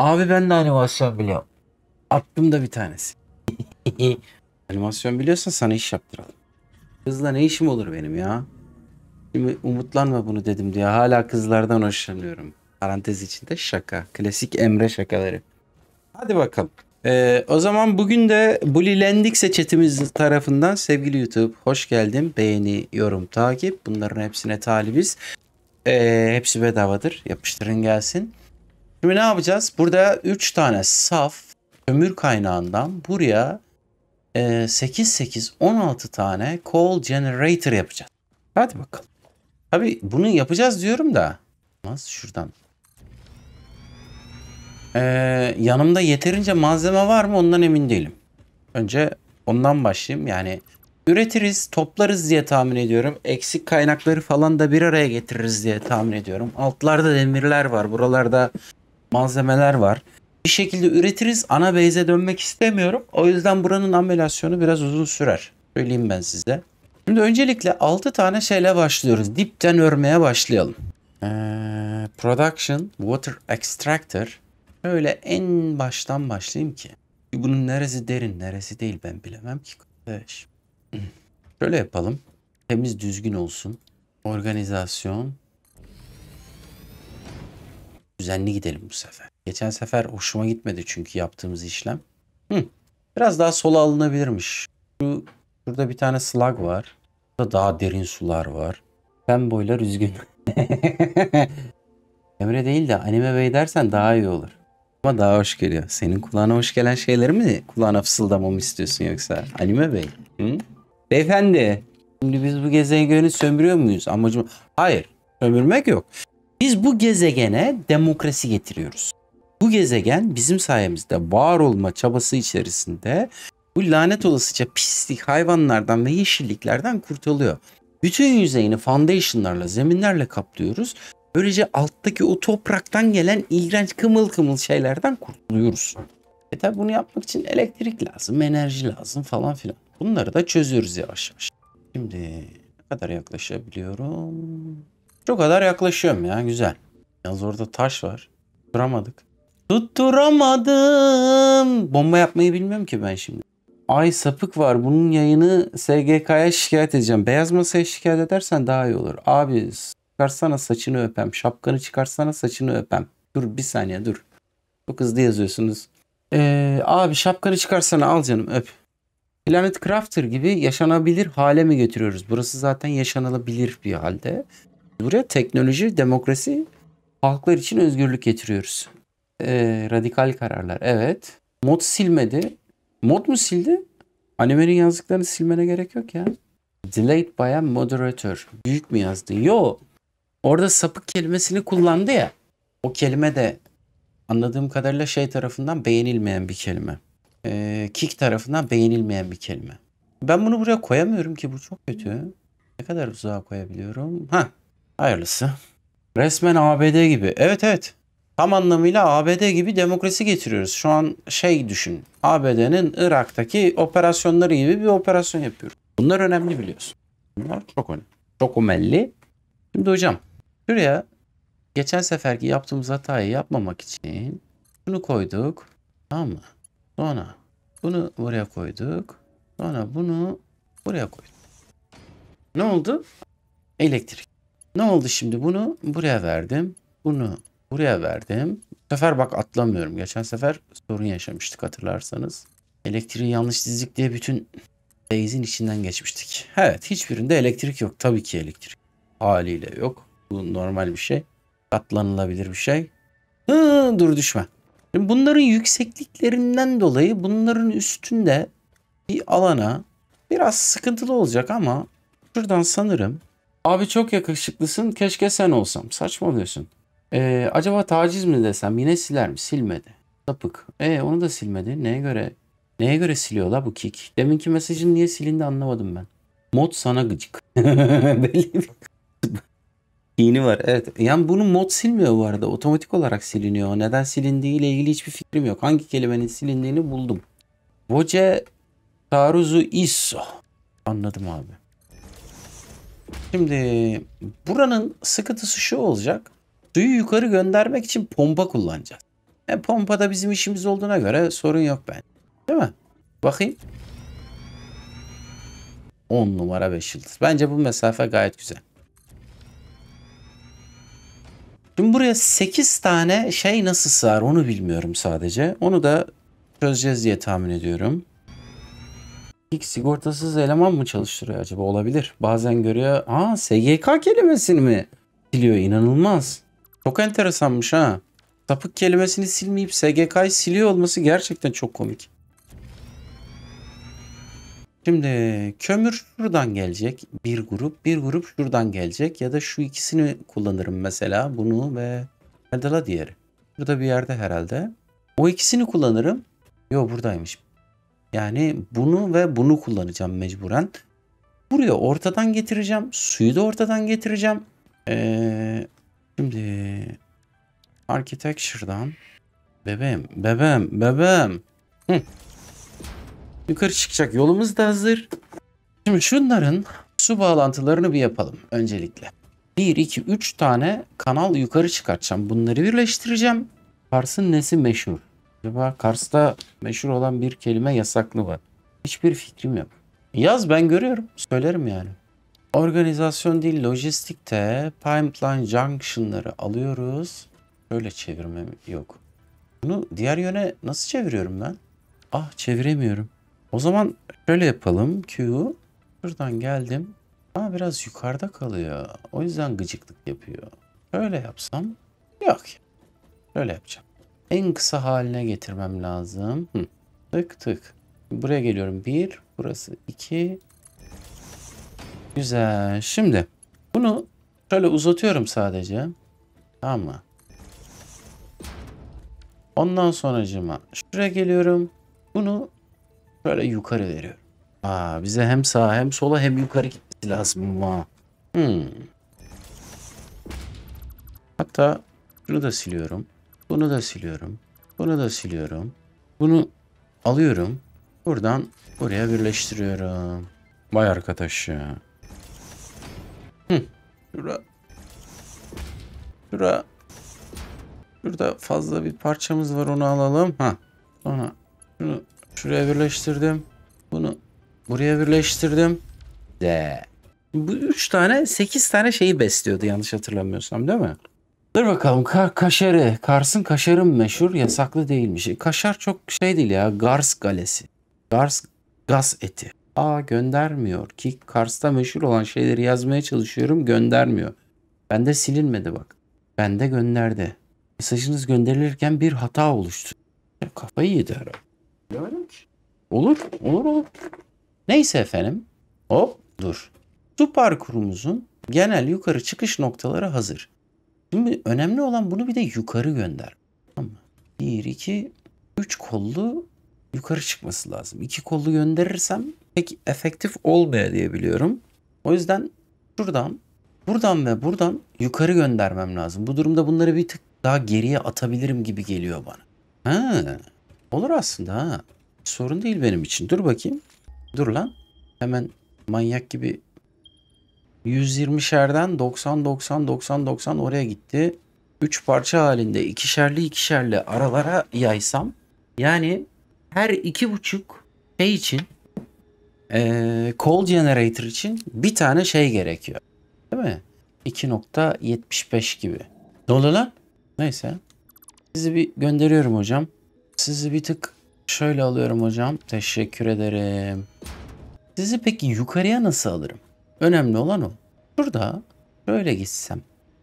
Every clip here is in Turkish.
Abi ben de animasyon biliyorum. Attım da bir tanesi. animasyon biliyorsan sana iş yaptıralım. Kızla ne işim olur benim ya? Şimdi umutlanma bunu dedim diye hala kızlardan hoşlanıyorum. Parantez içinde şaka. Klasik Emre şakaları. Hadi bakalım. Ee, o zaman bugün de Bulilendikse chatimiz tarafından sevgili YouTube hoş geldin. Beğeni, yorum, takip bunların hepsine talibiz. Ee, hepsi bedavadır. Yapıştırın gelsin. Şimdi ne yapacağız? Burada 3 tane saf kömür kaynağından buraya 8 8 16 tane coal generator yapacağız. Hadi bakalım. Tabi bunu yapacağız diyorum da. Olmaz şuradan. Ee, yanımda yeterince malzeme var mı ondan emin değilim. Önce ondan başlayayım. Yani üretiriz, toplarız diye tahmin ediyorum. Eksik kaynakları falan da bir araya getiririz diye tahmin ediyorum. Altlarda demirler var. Buralarda malzemeler var. Bir şekilde üretiriz. Ana beyze dönmek istemiyorum. O yüzden buranın amelasyonu biraz uzun sürer. Söyleyeyim ben size. Şimdi öncelikle 6 tane şeyle başlıyoruz. Dipten örmeye başlayalım. Ee, production Water Extractor. Şöyle en baştan başlayayım ki. Bunun neresi derin neresi değil ben bilemem ki kardeş. Şöyle yapalım. Temiz düzgün olsun. Organizasyon Düzenli gidelim bu sefer. Geçen sefer hoşuma gitmedi çünkü yaptığımız işlem. Hı. Biraz daha sola alınabilirmiş. Şu, şurada bir tane slag var. Burada daha derin sular var. Ben boyla üzgün. Emre değil de anime bey dersen daha iyi olur. Ama daha hoş geliyor. Senin kulağına hoş gelen şeyleri mi kulağına fısıldamamı istiyorsun yoksa? Anime bey. Hı? Beyefendi. Şimdi biz bu gezegeni sömürüyor muyuz? Amacım... Hayır. Sömürmek yok. Biz bu gezegene demokrasi getiriyoruz. Bu gezegen bizim sayemizde var olma çabası içerisinde bu lanet olasıca pislik hayvanlardan ve yeşilliklerden kurtuluyor. Bütün yüzeyini foundationlarla, zeminlerle kaplıyoruz. Böylece alttaki o topraktan gelen iğrenç kımıl kımıl şeylerden kurtuluyoruz. E tabi bunu yapmak için elektrik lazım, enerji lazım falan filan. Bunları da çözüyoruz yavaş yavaş. Şimdi ne kadar yaklaşabiliyorum? Şu kadar yaklaşıyorum ya güzel. Yalnız orada taş var. Duramadık. Tutturamadım. Bomba yapmayı bilmiyorum ki ben şimdi. Ay sapık var. Bunun yayını SGK'ya şikayet edeceğim. Beyaz masaya şikayet edersen daha iyi olur. Abi çıkarsana saçını öpem. Şapkanı çıkarsana saçını öpem. Dur bir saniye dur. Çok hızlı yazıyorsunuz. Ee, abi şapkanı çıkarsana al canım öp. Planet Crafter gibi yaşanabilir hale mi götürüyoruz? Burası zaten yaşanabilir bir halde. Buraya teknoloji, demokrasi, halklar için özgürlük getiriyoruz. Ee, radikal kararlar. Evet. Mod silmedi. Mod mu sildi? Animenin yazdıklarını silmene gerek yok ya. Delayed by a moderator. Büyük mü yazdın? Yo. Orada sapık kelimesini kullandı ya. O kelime de anladığım kadarıyla şey tarafından beğenilmeyen bir kelime. Ee, kick tarafından beğenilmeyen bir kelime. Ben bunu buraya koyamıyorum ki bu çok kötü. Ne kadar uzağa koyabiliyorum? Ha Hayırlısı. Resmen ABD gibi. Evet evet. Tam anlamıyla ABD gibi demokrasi getiriyoruz. Şu an şey düşün. ABD'nin Irak'taki operasyonları gibi bir operasyon yapıyoruz. Bunlar önemli biliyorsun. Bunlar çok önemli. Çok önemli. Şimdi hocam şuraya geçen seferki yaptığımız hatayı yapmamak için bunu koyduk. Tamam mı? Sonra bunu buraya koyduk. Sonra bunu buraya koyduk. Ne oldu? Elektrik. Ne oldu şimdi? Bunu buraya verdim. Bunu buraya verdim. Bu sefer bak atlamıyorum. Geçen sefer sorun yaşamıştık hatırlarsanız. Elektriği yanlış dizdik diye bütün base'in içinden geçmiştik. Evet hiçbirinde elektrik yok. Tabii ki elektrik haliyle yok. Bu normal bir şey. Katlanılabilir bir şey. Hı, dur düşme. Şimdi bunların yüksekliklerinden dolayı bunların üstünde bir alana biraz sıkıntılı olacak ama şuradan sanırım Abi çok yakışıklısın keşke sen olsam. Saçmalıyorsun. Ee, acaba taciz mi desem yine siler mi? Silmedi. Sapık. E onu da silmedi. Neye göre? Neye göre siliyor la bu kick? Deminki mesajın niye silindi anlamadım ben. Mod sana gıcık. Belli bir Yeni var evet. Yani bunu mod silmiyor bu arada. Otomatik olarak siliniyor. Neden silindiği ile ilgili hiçbir fikrim yok. Hangi kelimenin silindiğini buldum. Voce taruzu isso. Anladım abi. Şimdi buranın sıkıntısı şu olacak. Suyu yukarı göndermek için pompa kullanacağız. E, pompa da bizim işimiz olduğuna göre sorun yok ben. Değil mi? Bakayım. 10 numara 5 yıldız. Bence bu mesafe gayet güzel. Şimdi buraya 8 tane şey nasıl sığar onu bilmiyorum sadece. Onu da çözeceğiz diye tahmin ediyorum. İlk sigortasız eleman mı çalıştırıyor acaba? Olabilir. Bazen görüyor. Aa SGK kelimesini mi siliyor? İnanılmaz. Çok enteresanmış ha. Sapık kelimesini silmeyip SGK'yı siliyor olması gerçekten çok komik. Şimdi kömür şuradan gelecek. Bir grup, bir grup şuradan gelecek. Ya da şu ikisini kullanırım mesela. Bunu ve Nerede la diğeri? Burada bir yerde herhalde. O ikisini kullanırım. Yo buradaymış. Yani bunu ve bunu kullanacağım mecburen. Buraya ortadan getireceğim. Suyu da ortadan getireceğim. Ee, şimdi Architecture'dan bebeğim, bebeğim, bebeğim. Hı. Yukarı çıkacak yolumuz da hazır. Şimdi şunların su bağlantılarını bir yapalım öncelikle. 1, 2, 3 tane kanal yukarı çıkartacağım. Bunları birleştireceğim. Pars'ın nesi meşhur? Acaba Kars'ta meşhur olan bir kelime yasaklı var. Hiçbir fikrim yok. Yaz ben görüyorum. Söylerim yani. Organizasyon değil lojistikte pipeline junction'ları alıyoruz. Böyle çevirmem yok. Bunu diğer yöne nasıl çeviriyorum ben? Ah çeviremiyorum. O zaman şöyle yapalım. Q buradan geldim. Ama biraz yukarıda kalıyor. O yüzden gıcıklık yapıyor. Öyle yapsam yok. Böyle yapacağım en kısa haline getirmem lazım. Hı. Tık tık. Buraya geliyorum. Bir. Burası iki. Güzel. Şimdi bunu şöyle uzatıyorum sadece. Tamam mı? Ondan sonracıma şuraya geliyorum. Bunu şöyle yukarı veriyorum. Aa, bize hem sağ hem sola hem yukarı gitmesi lazım. Hmm. Hatta şunu da siliyorum. Bunu da siliyorum. Bunu da siliyorum. Bunu alıyorum. Buradan buraya birleştiriyorum. Vay arkadaş ya. Hı. Şura. Şura. Şurada fazla bir parçamız var onu alalım. Ha. ona, şunu şuraya birleştirdim. Bunu buraya birleştirdim. De. Bu üç tane sekiz tane şeyi besliyordu yanlış hatırlamıyorsam değil mi? Dur bakalım ka kaşarı. Kars'ın kaşarı mı meşhur? Yasaklı değilmiş. Kaşar çok şey değil ya. Gars galesi. Gars gaz eti. Aa göndermiyor ki Kars'ta meşhur olan şeyleri yazmaya çalışıyorum göndermiyor. Bende silinmedi bak. Bende gönderdi. Mesajınız gönderilirken bir hata oluştu. Kafayı yedi herhalde. Olur, olur olur. Neyse efendim. Hop dur. Su parkurumuzun genel yukarı çıkış noktaları hazır. Şimdi önemli olan bunu bir de yukarı gönder. Tamam mı? 1, 2, 3 kollu yukarı çıkması lazım. 2 kollu gönderirsem pek efektif olmuyor diye biliyorum. O yüzden şuradan, buradan ve buradan yukarı göndermem lazım. Bu durumda bunları bir tık daha geriye atabilirim gibi geliyor bana. Ha, olur aslında ha. Sorun değil benim için. Dur bakayım. Dur lan. Hemen manyak gibi 120 120'şerden 90 90 90 90 oraya gitti. 3 parça halinde ikişerli ikişerli aralara yaysam yani her iki buçuk şey için e, call generator için bir tane şey gerekiyor. Değil mi? 2.75 gibi. Ne oluyor lan? Neyse. Sizi bir gönderiyorum hocam. Sizi bir tık şöyle alıyorum hocam. Teşekkür ederim. Sizi peki yukarıya nasıl alırım? Önemli olan o. Şurada şöyle gitsem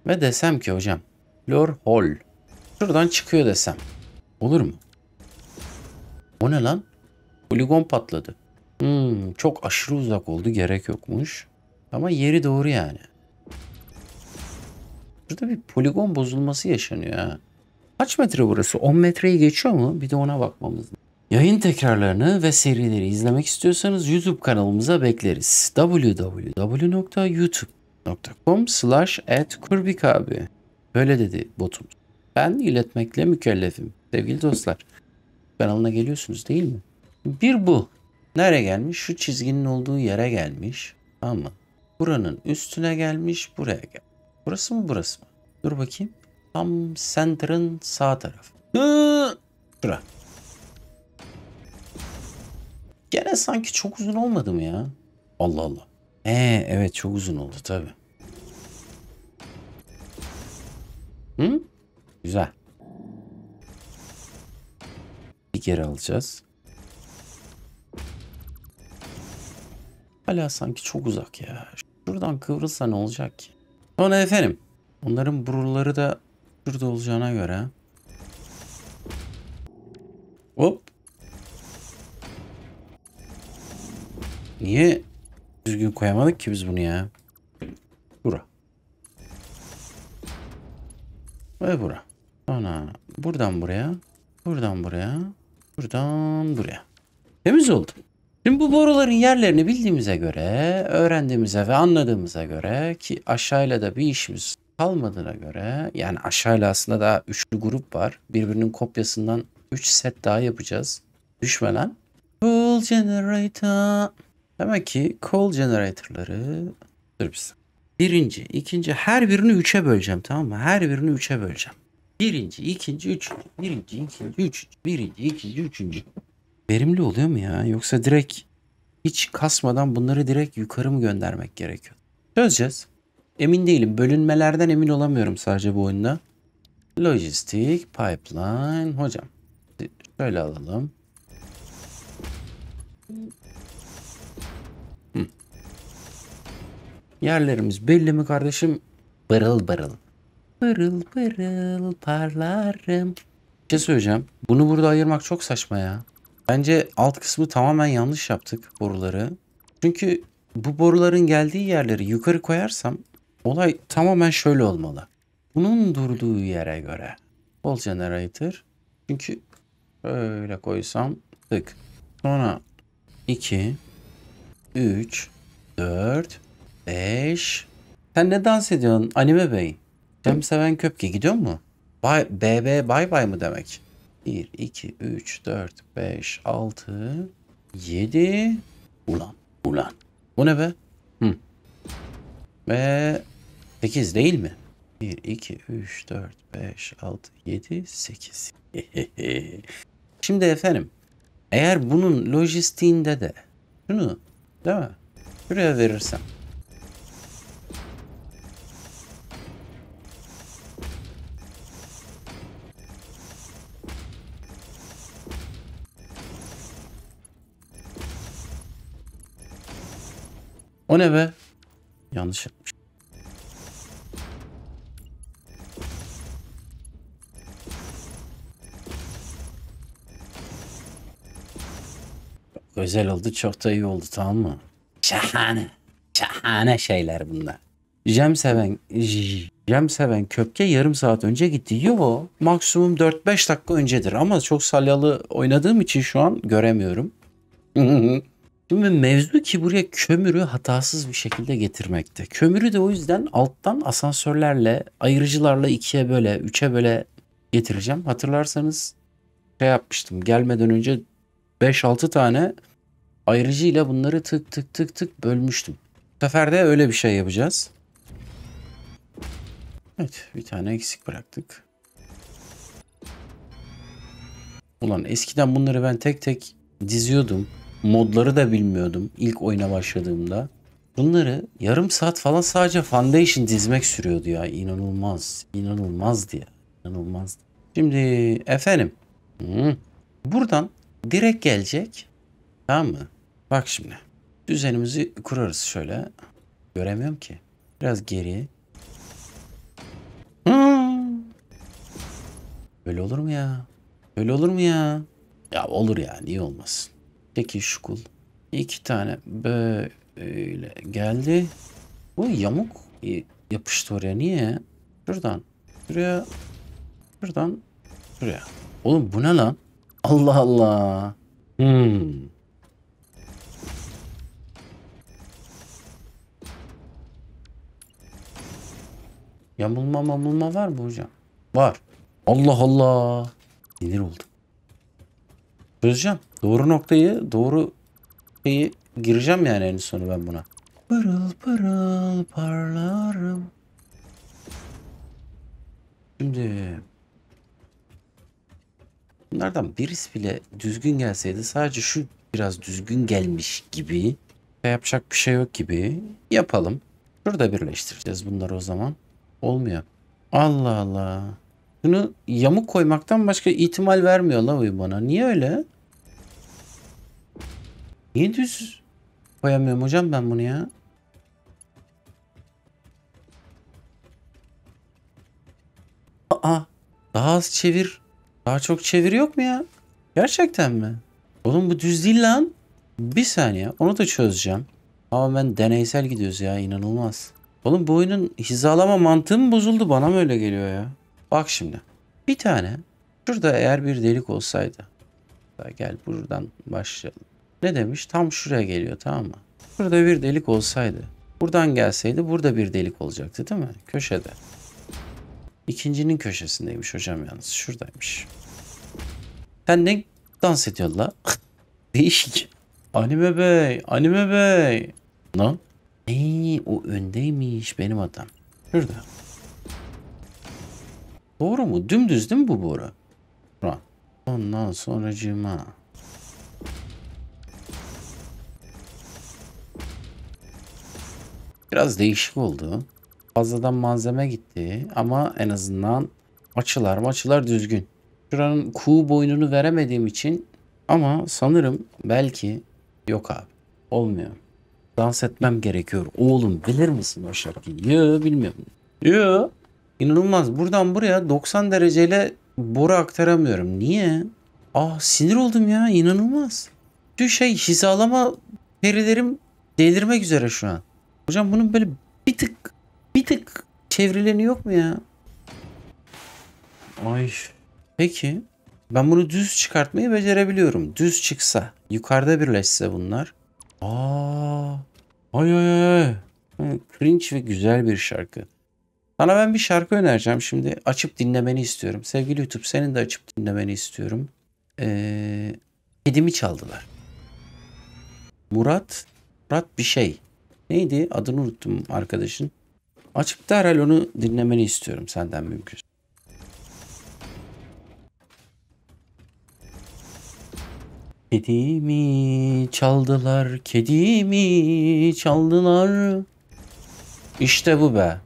ve desem ki hocam Lor Hall şuradan çıkıyor desem olur mu? O ne lan? Poligon patladı. Hmm, çok aşırı uzak oldu gerek yokmuş. Ama yeri doğru yani. Burada bir poligon bozulması yaşanıyor ha. Kaç metre burası? 10 metreyi geçiyor mu? Bir de ona bakmamız lazım. Yayın tekrarlarını ve serileri izlemek istiyorsanız YouTube kanalımıza bekleriz. www.youtube.com slash abi. Böyle dedi botum. Ben iletmekle mükellefim. Sevgili dostlar, kanalına geliyorsunuz değil mi? Bir bu. Nereye gelmiş? Şu çizginin olduğu yere gelmiş. Ama buranın üstüne gelmiş, buraya gel. Burası mı burası mı? Dur bakayım. Tam center'ın sağ tarafı. Bura. Gene sanki çok uzun olmadı mı ya? Allah Allah. Ee evet çok uzun oldu tabi. Hı? Güzel. Bir geri alacağız. Hala sanki çok uzak ya. Şuradan kıvrılsa ne olacak ki? Sonra efendim. Onların buraları da şurada olacağına göre. Hop. Niye düzgün koyamadık ki biz bunu ya? Bura. Ve bura. Ana. Buradan buraya. Buradan buraya. Buradan buraya. Temiz oldu. Şimdi bu boruların yerlerini bildiğimize göre, öğrendiğimize ve anladığımıza göre ki aşağıyla da bir işimiz kalmadığına göre yani aşağıyla aslında daha üçlü grup var. Birbirinin kopyasından 3 set daha yapacağız. Düşme lan. Cool Generator. Demek ki call generatorları dur bir Birinci, ikinci her birini üçe böleceğim tamam mı? Her birini üçe böleceğim. Birinci, ikinci, üçüncü. Birinci, ikinci, üçüncü. Birinci, ikinci, üçüncü. Verimli oluyor mu ya? Yoksa direkt hiç kasmadan bunları direkt yukarı mı göndermek gerekiyor? Çözeceğiz. Emin değilim. Bölünmelerden emin olamıyorum sadece bu oyunda. Lojistik, pipeline. Hocam şöyle alalım. Yerlerimiz belli mi kardeşim? Bırıl bırıl. Bırıl bırıl parlarım. Bir şey söyleyeceğim. Bunu burada ayırmak çok saçma ya. Bence alt kısmı tamamen yanlış yaptık boruları. Çünkü bu boruların geldiği yerleri yukarı koyarsam olay tamamen şöyle olmalı. Bunun durduğu yere göre. Bol generator. Çünkü öyle koysam tık. Sonra 2 3, 4, 5. Sen ne dans ediyorsun anime bey? Cem seven köpke gidiyor mu? Bay, BB bay bay mı demek? 1, 2, 3, 4, 5, 6, 7. Ulan, ulan. Bu ne be? Hı. Ve 8 değil mi? 1, 2, 3, 4, 5, 6, 7, 8. Şimdi efendim eğer bunun lojistiğinde de şunu Değil mi? Buraya verirsem. O ne be? Yanlış yapmış. Özel oldu çok da iyi oldu tamam mı? Şahane. Şahane şeyler bunlar. Jem seven, Cem seven köpke yarım saat önce gitti. Yo maksimum 4-5 dakika öncedir ama çok salyalı oynadığım için şu an göremiyorum. Şimdi mevzu ki buraya kömürü hatasız bir şekilde getirmekte. Kömürü de o yüzden alttan asansörlerle, ayırıcılarla ikiye böyle, üçe böyle getireceğim. Hatırlarsanız şey yapmıştım. Gelmeden önce 5-6 tane ayrıcıyla bunları tık tık tık tık bölmüştüm. Bu sefer de öyle bir şey yapacağız. Evet bir tane eksik bıraktık. Ulan eskiden bunları ben tek tek diziyordum. Modları da bilmiyordum ilk oyuna başladığımda. Bunları yarım saat falan sadece foundation dizmek sürüyordu ya. İnanılmaz. İnanılmaz diye. İnanılmaz. Şimdi efendim. Buradan Direkt gelecek. Tamam mı? Bak şimdi. Düzenimizi kurarız şöyle. Göremiyorum ki. Biraz geri. Hmm. Böyle olur mu ya? Böyle olur mu ya? Ya olur ya. Niye olmasın? Peki şu kul. İki tane böyle geldi. Bu yamuk e, yapıştı oraya. Niye? Şuradan. Şuraya. Şuradan. Şuraya. Oğlum bu ne lan? Allah Allah. Hmm. Yamulma mamulma var mı hocam? Var. Allah Allah. Sinir oldum. Çözeceğim. Doğru noktayı, doğru şeyi gireceğim yani en sonu ben buna. Pırıl pırıl parlarım. Şimdi Bunlardan birisi bile düzgün gelseydi sadece şu biraz düzgün gelmiş gibi yapacak bir şey yok gibi yapalım. Şurada birleştireceğiz bunları o zaman. Olmuyor. Allah Allah. Bunu yamuk koymaktan başka ihtimal vermiyor la oyun bana. Niye öyle? Niye düz koyamıyorum hocam ben bunu ya? Aa. Daha az çevir. Daha çok çeviri yok mu ya? Gerçekten mi? Oğlum bu düz değil lan. Bir saniye onu da çözeceğim. Ama ben deneysel gidiyoruz ya inanılmaz. Oğlum bu oyunun hizalama mantığı mı bozuldu bana mı öyle geliyor ya? Bak şimdi. Bir tane şurada eğer bir delik olsaydı. gel buradan başlayalım. Ne demiş? Tam şuraya geliyor tamam mı? Burada bir delik olsaydı. Buradan gelseydi burada bir delik olacaktı değil mi? Köşede. İkincinin köşesindeymiş hocam yalnız. Şuradaymış. Sen ne dans ediyorsun la? Değişik. Anime bey. Anime bey. Lan. Eee o öndeymiş benim adam. Şurada. Doğru mu? Dümdüz değil mi bu boru? Lan. Ondan sonra cima. Biraz değişik oldu fazladan malzeme gitti ama en azından açılar açılar düzgün. Şuranın kuğu boynunu veremediğim için ama sanırım belki yok abi. Olmuyor. Dans etmem gerekiyor. Oğlum bilir misin o şarkıyı? Yo bilmiyorum. Yo. inanılmaz Buradan buraya 90 dereceyle boru aktaramıyorum. Niye? Ah sinir oldum ya. inanılmaz Şu şey hizalama perilerim delirmek üzere şu an. Hocam bunun böyle bir tık bir tık çevrileni yok mu ya? Ay. Peki. Ben bunu düz çıkartmayı becerebiliyorum. Düz çıksa. Yukarıda birleşse bunlar. Aa. Ay ay ay. Cringe ve güzel bir şarkı. Sana ben bir şarkı önereceğim şimdi. Açıp dinlemeni istiyorum. Sevgili YouTube senin de açıp dinlemeni istiyorum. Ee, kedimi çaldılar. Murat, Murat bir şey. Neydi? Adını unuttum arkadaşın. Açıp herhalde onu dinlemeni istiyorum senden mümkün. Kedimi çaldılar, kedimi çaldılar. İşte bu be.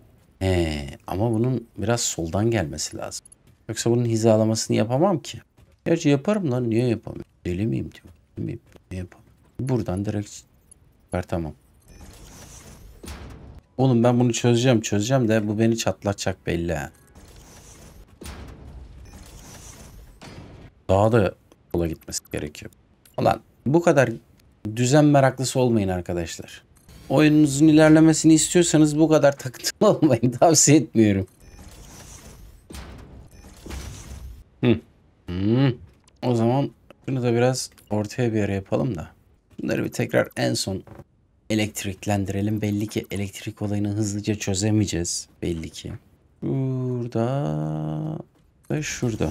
Ee, ama bunun biraz soldan gelmesi lazım. Yoksa bunun hizalamasını yapamam ki. Gerçi yaparım lan niye yapamıyorum? Deli miyim diyor. Deli miyim? yapamam? Buradan direkt tamam. Oğlum ben bunu çözeceğim çözeceğim de bu beni çatlatacak belli. Daha da kola gitmesi gerekiyor. Ulan bu kadar düzen meraklısı olmayın arkadaşlar. Oyununuzun ilerlemesini istiyorsanız bu kadar takıntılı olmayın tavsiye etmiyorum. Hı. Hmm. O zaman bunu da biraz ortaya bir yere yapalım da. Bunları bir tekrar en son elektriklendirelim. Belli ki elektrik olayını hızlıca çözemeyeceğiz. Belli ki. Burada ve şurada.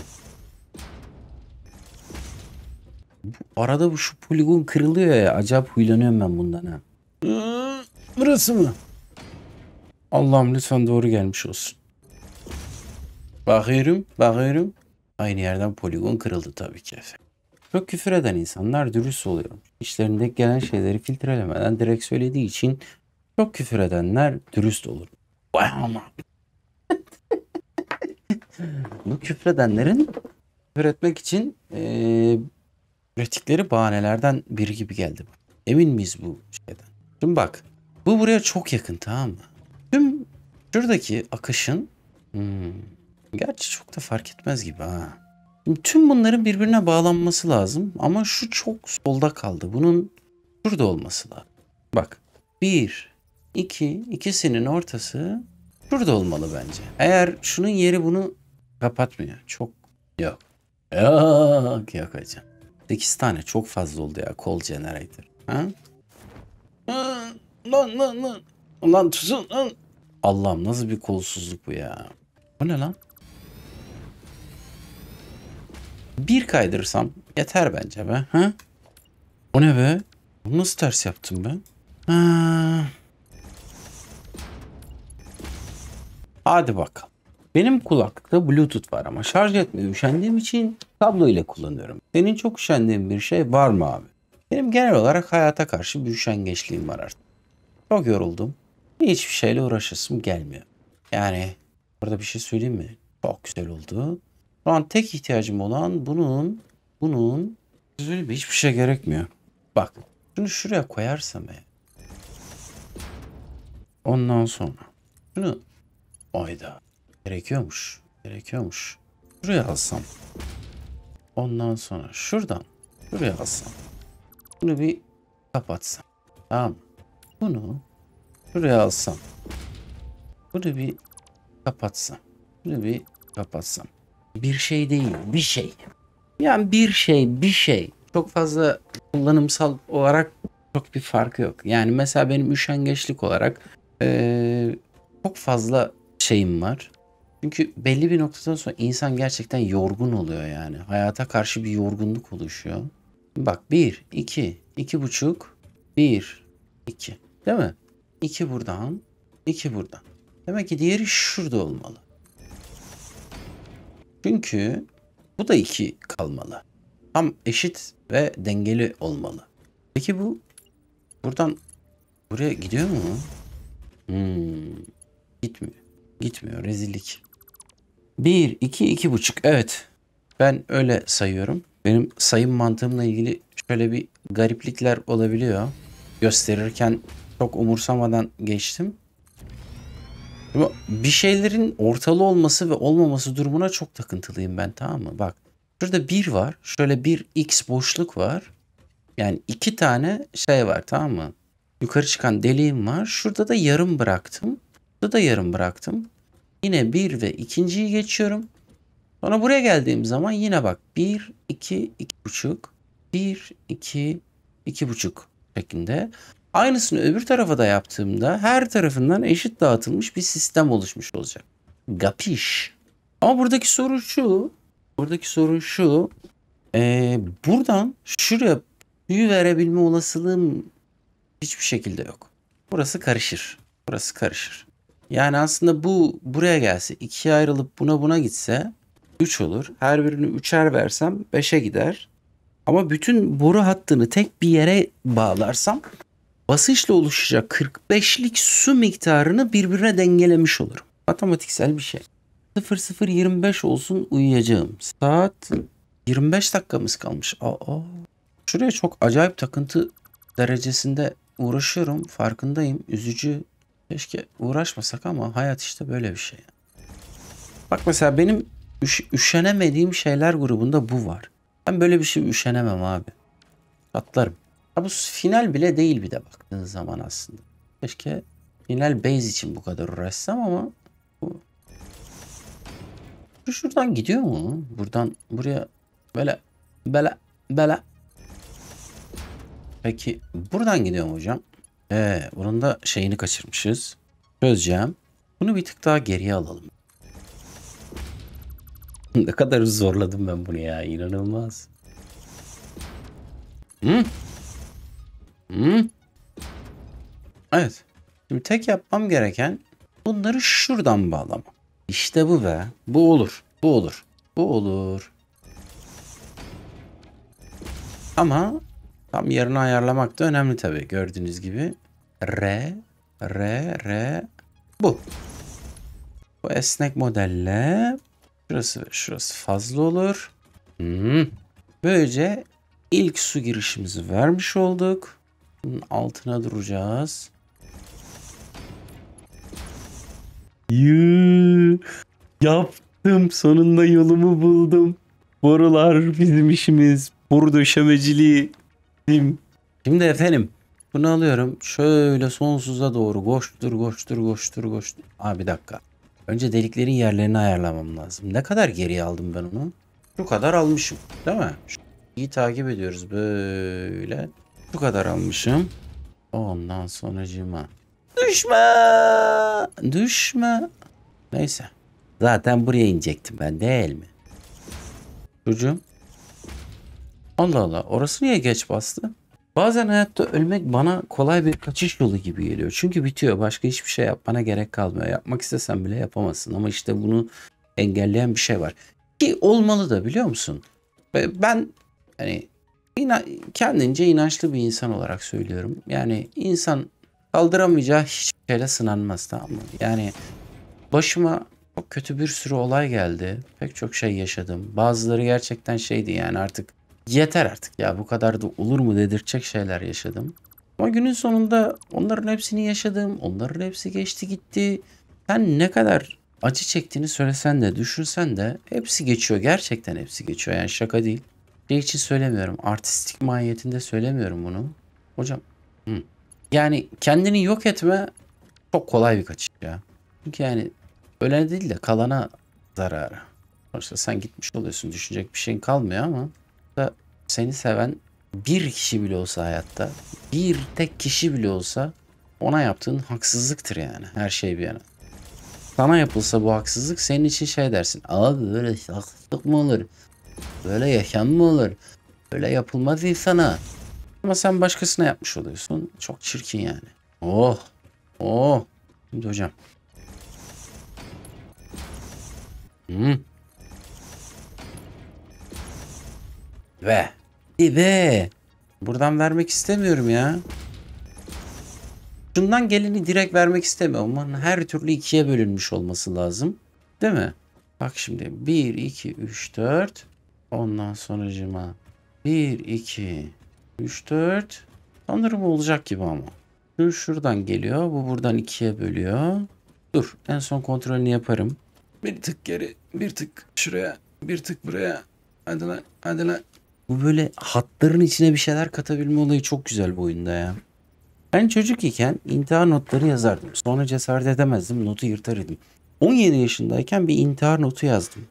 Bu, arada bu şu poligon kırılıyor ya. Acaba huylanıyorum ben bundan ha. Burası mı? Allah'ım lütfen doğru gelmiş olsun. Bakıyorum, bakıyorum. Aynı yerden poligon kırıldı tabii ki efendim. Çok küfür eden insanlar dürüst oluyor. İşlerinde gelen şeyleri filtrelemeden direkt söylediği için çok küfür edenler dürüst olur. Bu ama. Bu küfredenlerin küfür etmek için e, ürettikleri bahanelerden biri gibi geldi. Emin miyiz bu şeyden? Şimdi bak. Bu buraya çok yakın tamam mı? Tüm şuradaki akışın hmm, gerçi çok da fark etmez gibi ha. Tüm bunların birbirine bağlanması lazım ama şu çok solda kaldı. Bunun şurada olması lazım. Bak 1, iki ikisinin ortası şurada olmalı bence. Eğer şunun yeri bunu kapatmıyor. Çok yok. Yok yok hocam. 8 tane çok fazla oldu ya kol generator. Ha? Lan lan lan. Lan tutun. Allah'ım nasıl bir kolsuzluk bu ya. Bu ne lan? Bir kaydırsam yeter bence be. Ha? O ne be? Bunu nasıl ters yaptım ben? Ha. Hadi bakalım. Benim kulaklıkta bluetooth var ama şarj etmeye üşendiğim için kablo ile kullanıyorum. Senin çok üşendiğin bir şey var mı abi? Benim genel olarak hayata karşı bir üşengeçliğim var artık. Çok yoruldum. Hiçbir şeyle uğraşasım gelmiyor. Yani burada bir şey söyleyeyim mi? Çok güzel oldu. Şu an tek ihtiyacım olan bunun bunun söyleyeyim hiçbir şey gerekmiyor. Bak şunu şuraya koyarsam e. Ondan sonra şunu ayda gerekiyormuş. Gerekiyormuş. Şuraya alsam. Ondan sonra şuradan şuraya alsam. Bunu bir kapatsam. Tamam. Bunu şuraya alsam. Bunu bir kapatsam. Bunu bir kapatsam. Bir şey değil, bir şey. Yani bir şey, bir şey. Çok fazla kullanımsal olarak çok bir farkı yok. Yani mesela benim üşengeçlik olarak ee, çok fazla şeyim var. Çünkü belli bir noktadan sonra insan gerçekten yorgun oluyor yani. Hayata karşı bir yorgunluk oluşuyor. Bak bir, iki, iki buçuk, bir, iki. Değil mi? İki buradan, iki buradan. Demek ki diğeri şurada olmalı. Çünkü bu da iki kalmalı. Tam eşit ve dengeli olmalı. Peki bu buradan buraya gidiyor mu? Hmm, gitmiyor. Gitmiyor rezillik. 1, 2, buçuk. evet. Ben öyle sayıyorum. Benim sayım mantığımla ilgili şöyle bir gariplikler olabiliyor. Gösterirken çok umursamadan geçtim. Ama bir şeylerin ortalı olması ve olmaması durumuna çok takıntılıyım ben tamam mı? Bak şurada bir var. Şöyle bir x boşluk var. Yani iki tane şey var tamam mı? Yukarı çıkan deliğim var. Şurada da yarım bıraktım. Burada da yarım bıraktım. Yine bir ve ikinciyi geçiyorum. Sonra buraya geldiğim zaman yine bak bir, iki, iki buçuk, bir, iki, iki buçuk şeklinde. Aynısını öbür tarafa da yaptığımda her tarafından eşit dağıtılmış bir sistem oluşmuş olacak. Gapiş. Ama buradaki soru şu. Buradaki sorun şu. Ee, buradan şuraya tüyü verebilme olasılığım hiçbir şekilde yok. Burası karışır. Burası karışır. Yani aslında bu buraya gelse ikiye ayrılıp buna buna gitse 3 olur. Her birini 3'er versem 5'e gider. Ama bütün boru hattını tek bir yere bağlarsam basınçla oluşacak 45'lik su miktarını birbirine dengelemiş olurum. Matematiksel bir şey. 00.25 olsun uyuyacağım. Saat 25 dakikamız kalmış. Aa, şuraya çok acayip takıntı derecesinde uğraşıyorum. Farkındayım. Üzücü. Keşke uğraşmasak ama hayat işte böyle bir şey. Bak mesela benim üş üşenemediğim şeyler grubunda bu var. Ben böyle bir şey üşenemem abi. Atlarım. Ha bu final bile değil bir de baktığın zaman aslında. Keşke final base için bu kadar uğraşsam ama bu şuradan gidiyor mu? Buradan buraya böyle bela bela. Peki buradan gidiyor mu hocam? Ee, bunun da şeyini kaçırmışız. Çözeceğim. Bunu bir tık daha geriye alalım. ne kadar zorladım ben bunu ya. inanılmaz. Hı? Hı? Evet. Şimdi tek yapmam gereken bunları şuradan bağlamam. İşte bu ve Bu olur. Bu olur. Bu olur. Ama tam yerini ayarlamak da önemli tabii. Gördüğünüz gibi. R, R, R. Bu. Bu esnek modelle. Şurası şurası fazla olur. Hmm. Böylece ilk su girişimizi vermiş olduk. Bunun altına duracağız. Yuu. Yaptım. Sonunda yolumu buldum. Borular bizim işimiz. Boru döşemeciliği. Şimdi efendim. Bunu alıyorum. Şöyle sonsuza doğru koştur koştur koştur koştur. Aa bir dakika. Önce deliklerin yerlerini ayarlamam lazım. Ne kadar geriye aldım ben onu? Şu kadar almışım. Değil mi? İyi takip ediyoruz böyle. Bu kadar almışım. Ondan sonucuma Düşme! Düşme! Neyse. Zaten buraya inecektim ben değil mi? Çocuğum. Allah Allah orası niye geç bastı? Bazen hayatta ölmek bana kolay bir kaçış yolu gibi geliyor. Çünkü bitiyor. Başka hiçbir şey yapmana gerek kalmıyor. Yapmak istesen bile yapamazsın. Ama işte bunu engelleyen bir şey var. Ki olmalı da biliyor musun? Ben hani inan, kendince inançlı bir insan olarak söylüyorum. Yani insan kaldıramayacağı hiçbir şeyle sınanmaz tamam mı? Yani başıma çok kötü bir sürü olay geldi. Pek çok şey yaşadım. Bazıları gerçekten şeydi yani artık yeter artık ya bu kadar da olur mu dedirtecek şeyler yaşadım. Ama günün sonunda onların hepsini yaşadım. Onların hepsi geçti gitti. Sen ne kadar acı çektiğini söylesen de düşünsen de hepsi geçiyor. Gerçekten hepsi geçiyor. Yani şaka değil şey için söylemiyorum. Artistik mahiyetinde söylemiyorum bunu. Hocam hı. yani kendini yok etme çok kolay bir kaçış ya. Çünkü yani ölene değil de kalana zararı. Sonuçta sen gitmiş oluyorsun. Düşünecek bir şeyin kalmıyor ama da seni seven bir kişi bile olsa hayatta bir tek kişi bile olsa ona yaptığın haksızlıktır yani her şey bir yana. Sana yapılsa bu haksızlık senin için şey dersin. Abi böyle haksızlık mı olur? Böyle yaşam mı olur? Böyle yapılmaz insana. Ama sen başkasına yapmış oluyorsun. Çok çirkin yani. Oh. Oh. Şimdi hocam. Hmm. Ve. Dibe. Buradan vermek istemiyorum ya. Şundan geleni direkt vermek istemiyorum. Onun her türlü ikiye bölünmüş olması lazım. Değil mi? Bak şimdi. 1, 2, 3, 4. Ondan sonucuma 1, 2, 3, 4. Sanırım olacak gibi ama. Şu şuradan geliyor. Bu buradan ikiye bölüyor. Dur en son kontrolünü yaparım. Bir tık geri, bir tık şuraya, bir tık buraya. Hadi lan, hadi lan. Bu böyle hatların içine bir şeyler katabilme olayı çok güzel bu oyunda ya. Ben çocuk iken intihar notları yazardım. Sonra cesaret edemezdim, notu yırtardım. 17 yaşındayken bir intihar notu yazdım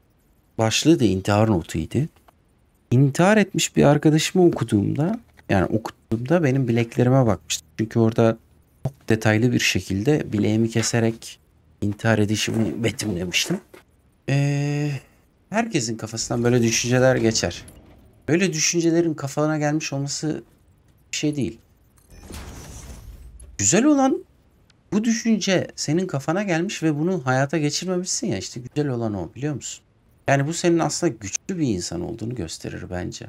başlığı da intihar notuydu. İntihar etmiş bir arkadaşımı okuduğumda yani okuduğumda benim bileklerime bakmıştım. Çünkü orada çok detaylı bir şekilde bileğimi keserek intihar edişimi betimlemiştim. Ee, herkesin kafasından böyle düşünceler geçer. Böyle düşüncelerin kafana gelmiş olması bir şey değil. Güzel olan bu düşünce senin kafana gelmiş ve bunu hayata geçirmemişsin ya işte güzel olan o biliyor musun? Yani bu senin aslında güçlü bir insan olduğunu gösterir bence.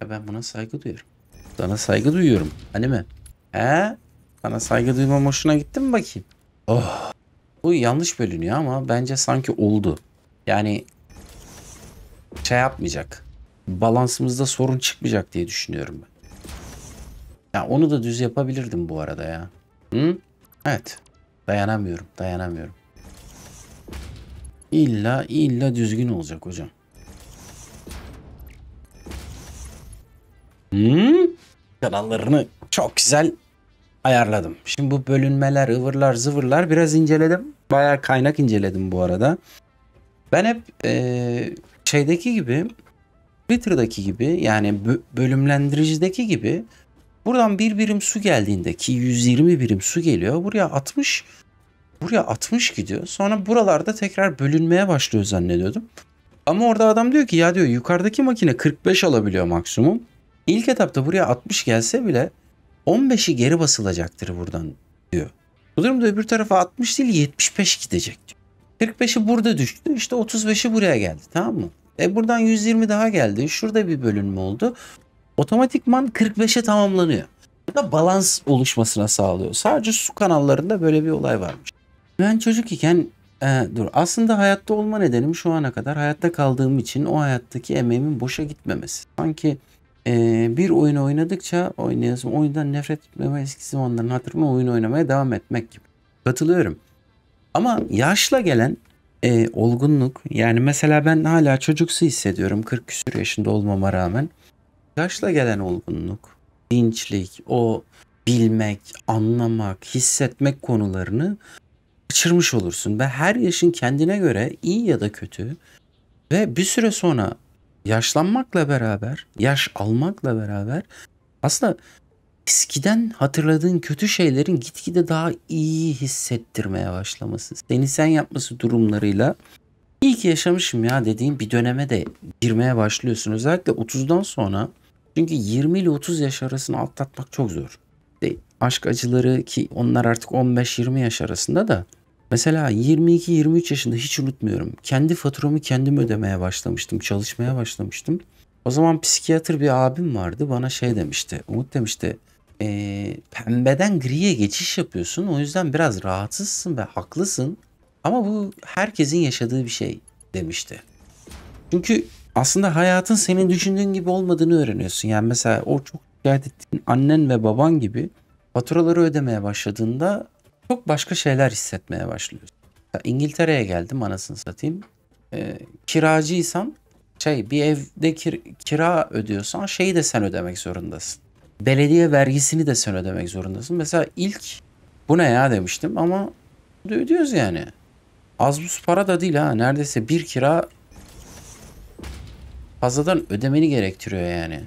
Ya ben buna saygı duyuyorum. Sana saygı duyuyorum. Hani mi? He? Sana saygı duymam hoşuna gitti mi bakayım? Oh. Bu yanlış bölünüyor ama bence sanki oldu. Yani şey yapmayacak. Balansımızda sorun çıkmayacak diye düşünüyorum ben. Ya onu da düz yapabilirdim bu arada ya. Hı? Evet. Dayanamıyorum, dayanamıyorum. İlla illa düzgün olacak hocam. Hmm? Kanallarını çok güzel ayarladım. Şimdi bu bölünmeler, ıvırlar, zıvırlar biraz inceledim. Bayağı kaynak inceledim bu arada. Ben hep ee, şeydeki gibi Twitter'daki gibi yani bölümlendiricideki gibi buradan bir birim su geldiğinde ki 120 birim su geliyor. Buraya 60 buraya atmış gidiyor. Sonra buralarda tekrar bölünmeye başlıyor zannediyordum. Ama orada adam diyor ki ya diyor yukarıdaki makine 45 alabiliyor maksimum. İlk etapta buraya 60 gelse bile 15'i geri basılacaktır buradan diyor. Bu durumda öbür tarafa 60 değil 75 gidecek diyor. 45'i burada düştü işte 35'i buraya geldi tamam mı? E buradan 120 daha geldi. Şurada bir bölünme oldu. Otomatikman 45'e tamamlanıyor. Bu da balans oluşmasına sağlıyor. Sadece su kanallarında böyle bir olay varmış. Ben çocuk iken e, dur aslında hayatta olma nedenim şu ana kadar hayatta kaldığım için o hayattaki emeğimin boşa gitmemesi. Sanki e, bir oyun oynadıkça oynayasım oyundan nefret etmeme eski zamanların hatırına oyun oynamaya devam etmek gibi. Katılıyorum. Ama yaşla gelen e, olgunluk yani mesela ben hala çocuksu hissediyorum 40 küsur yaşında olmama rağmen. Yaşla gelen olgunluk, dinçlik, o bilmek, anlamak, hissetmek konularını kaçırmış olursun ve her yaşın kendine göre iyi ya da kötü ve bir süre sonra yaşlanmakla beraber, yaş almakla beraber aslında eskiden hatırladığın kötü şeylerin gitgide daha iyi hissettirmeye başlaması, seni sen yapması durumlarıyla iyi ki yaşamışım ya dediğin bir döneme de girmeye başlıyorsun. Özellikle 30'dan sonra çünkü 20 ile 30 yaş arasını atlatmak çok zor aşk acıları ki onlar artık 15-20 yaş arasında da Mesela 22-23 yaşında hiç unutmuyorum. Kendi faturamı kendim ödemeye başlamıştım. Çalışmaya başlamıştım. O zaman psikiyatr bir abim vardı. Bana şey demişti. Umut demişti. E, pembeden griye geçiş yapıyorsun. O yüzden biraz rahatsızsın ve haklısın. Ama bu herkesin yaşadığı bir şey demişti. Çünkü aslında hayatın senin düşündüğün gibi olmadığını öğreniyorsun. Yani mesela o çok şikayet ettiğin annen ve baban gibi Faturaları ödemeye başladığında çok başka şeyler hissetmeye başlıyorsun. İngiltere'ye geldim anasını satayım. E, kiracıysan şey bir evde kir, kira ödüyorsan şeyi de sen ödemek zorundasın. Belediye vergisini de sen ödemek zorundasın. Mesela ilk bu ne ya demiştim ama ödüyoruz yani. Az buz para da değil ha. Neredeyse bir kira fazladan ödemeni gerektiriyor yani.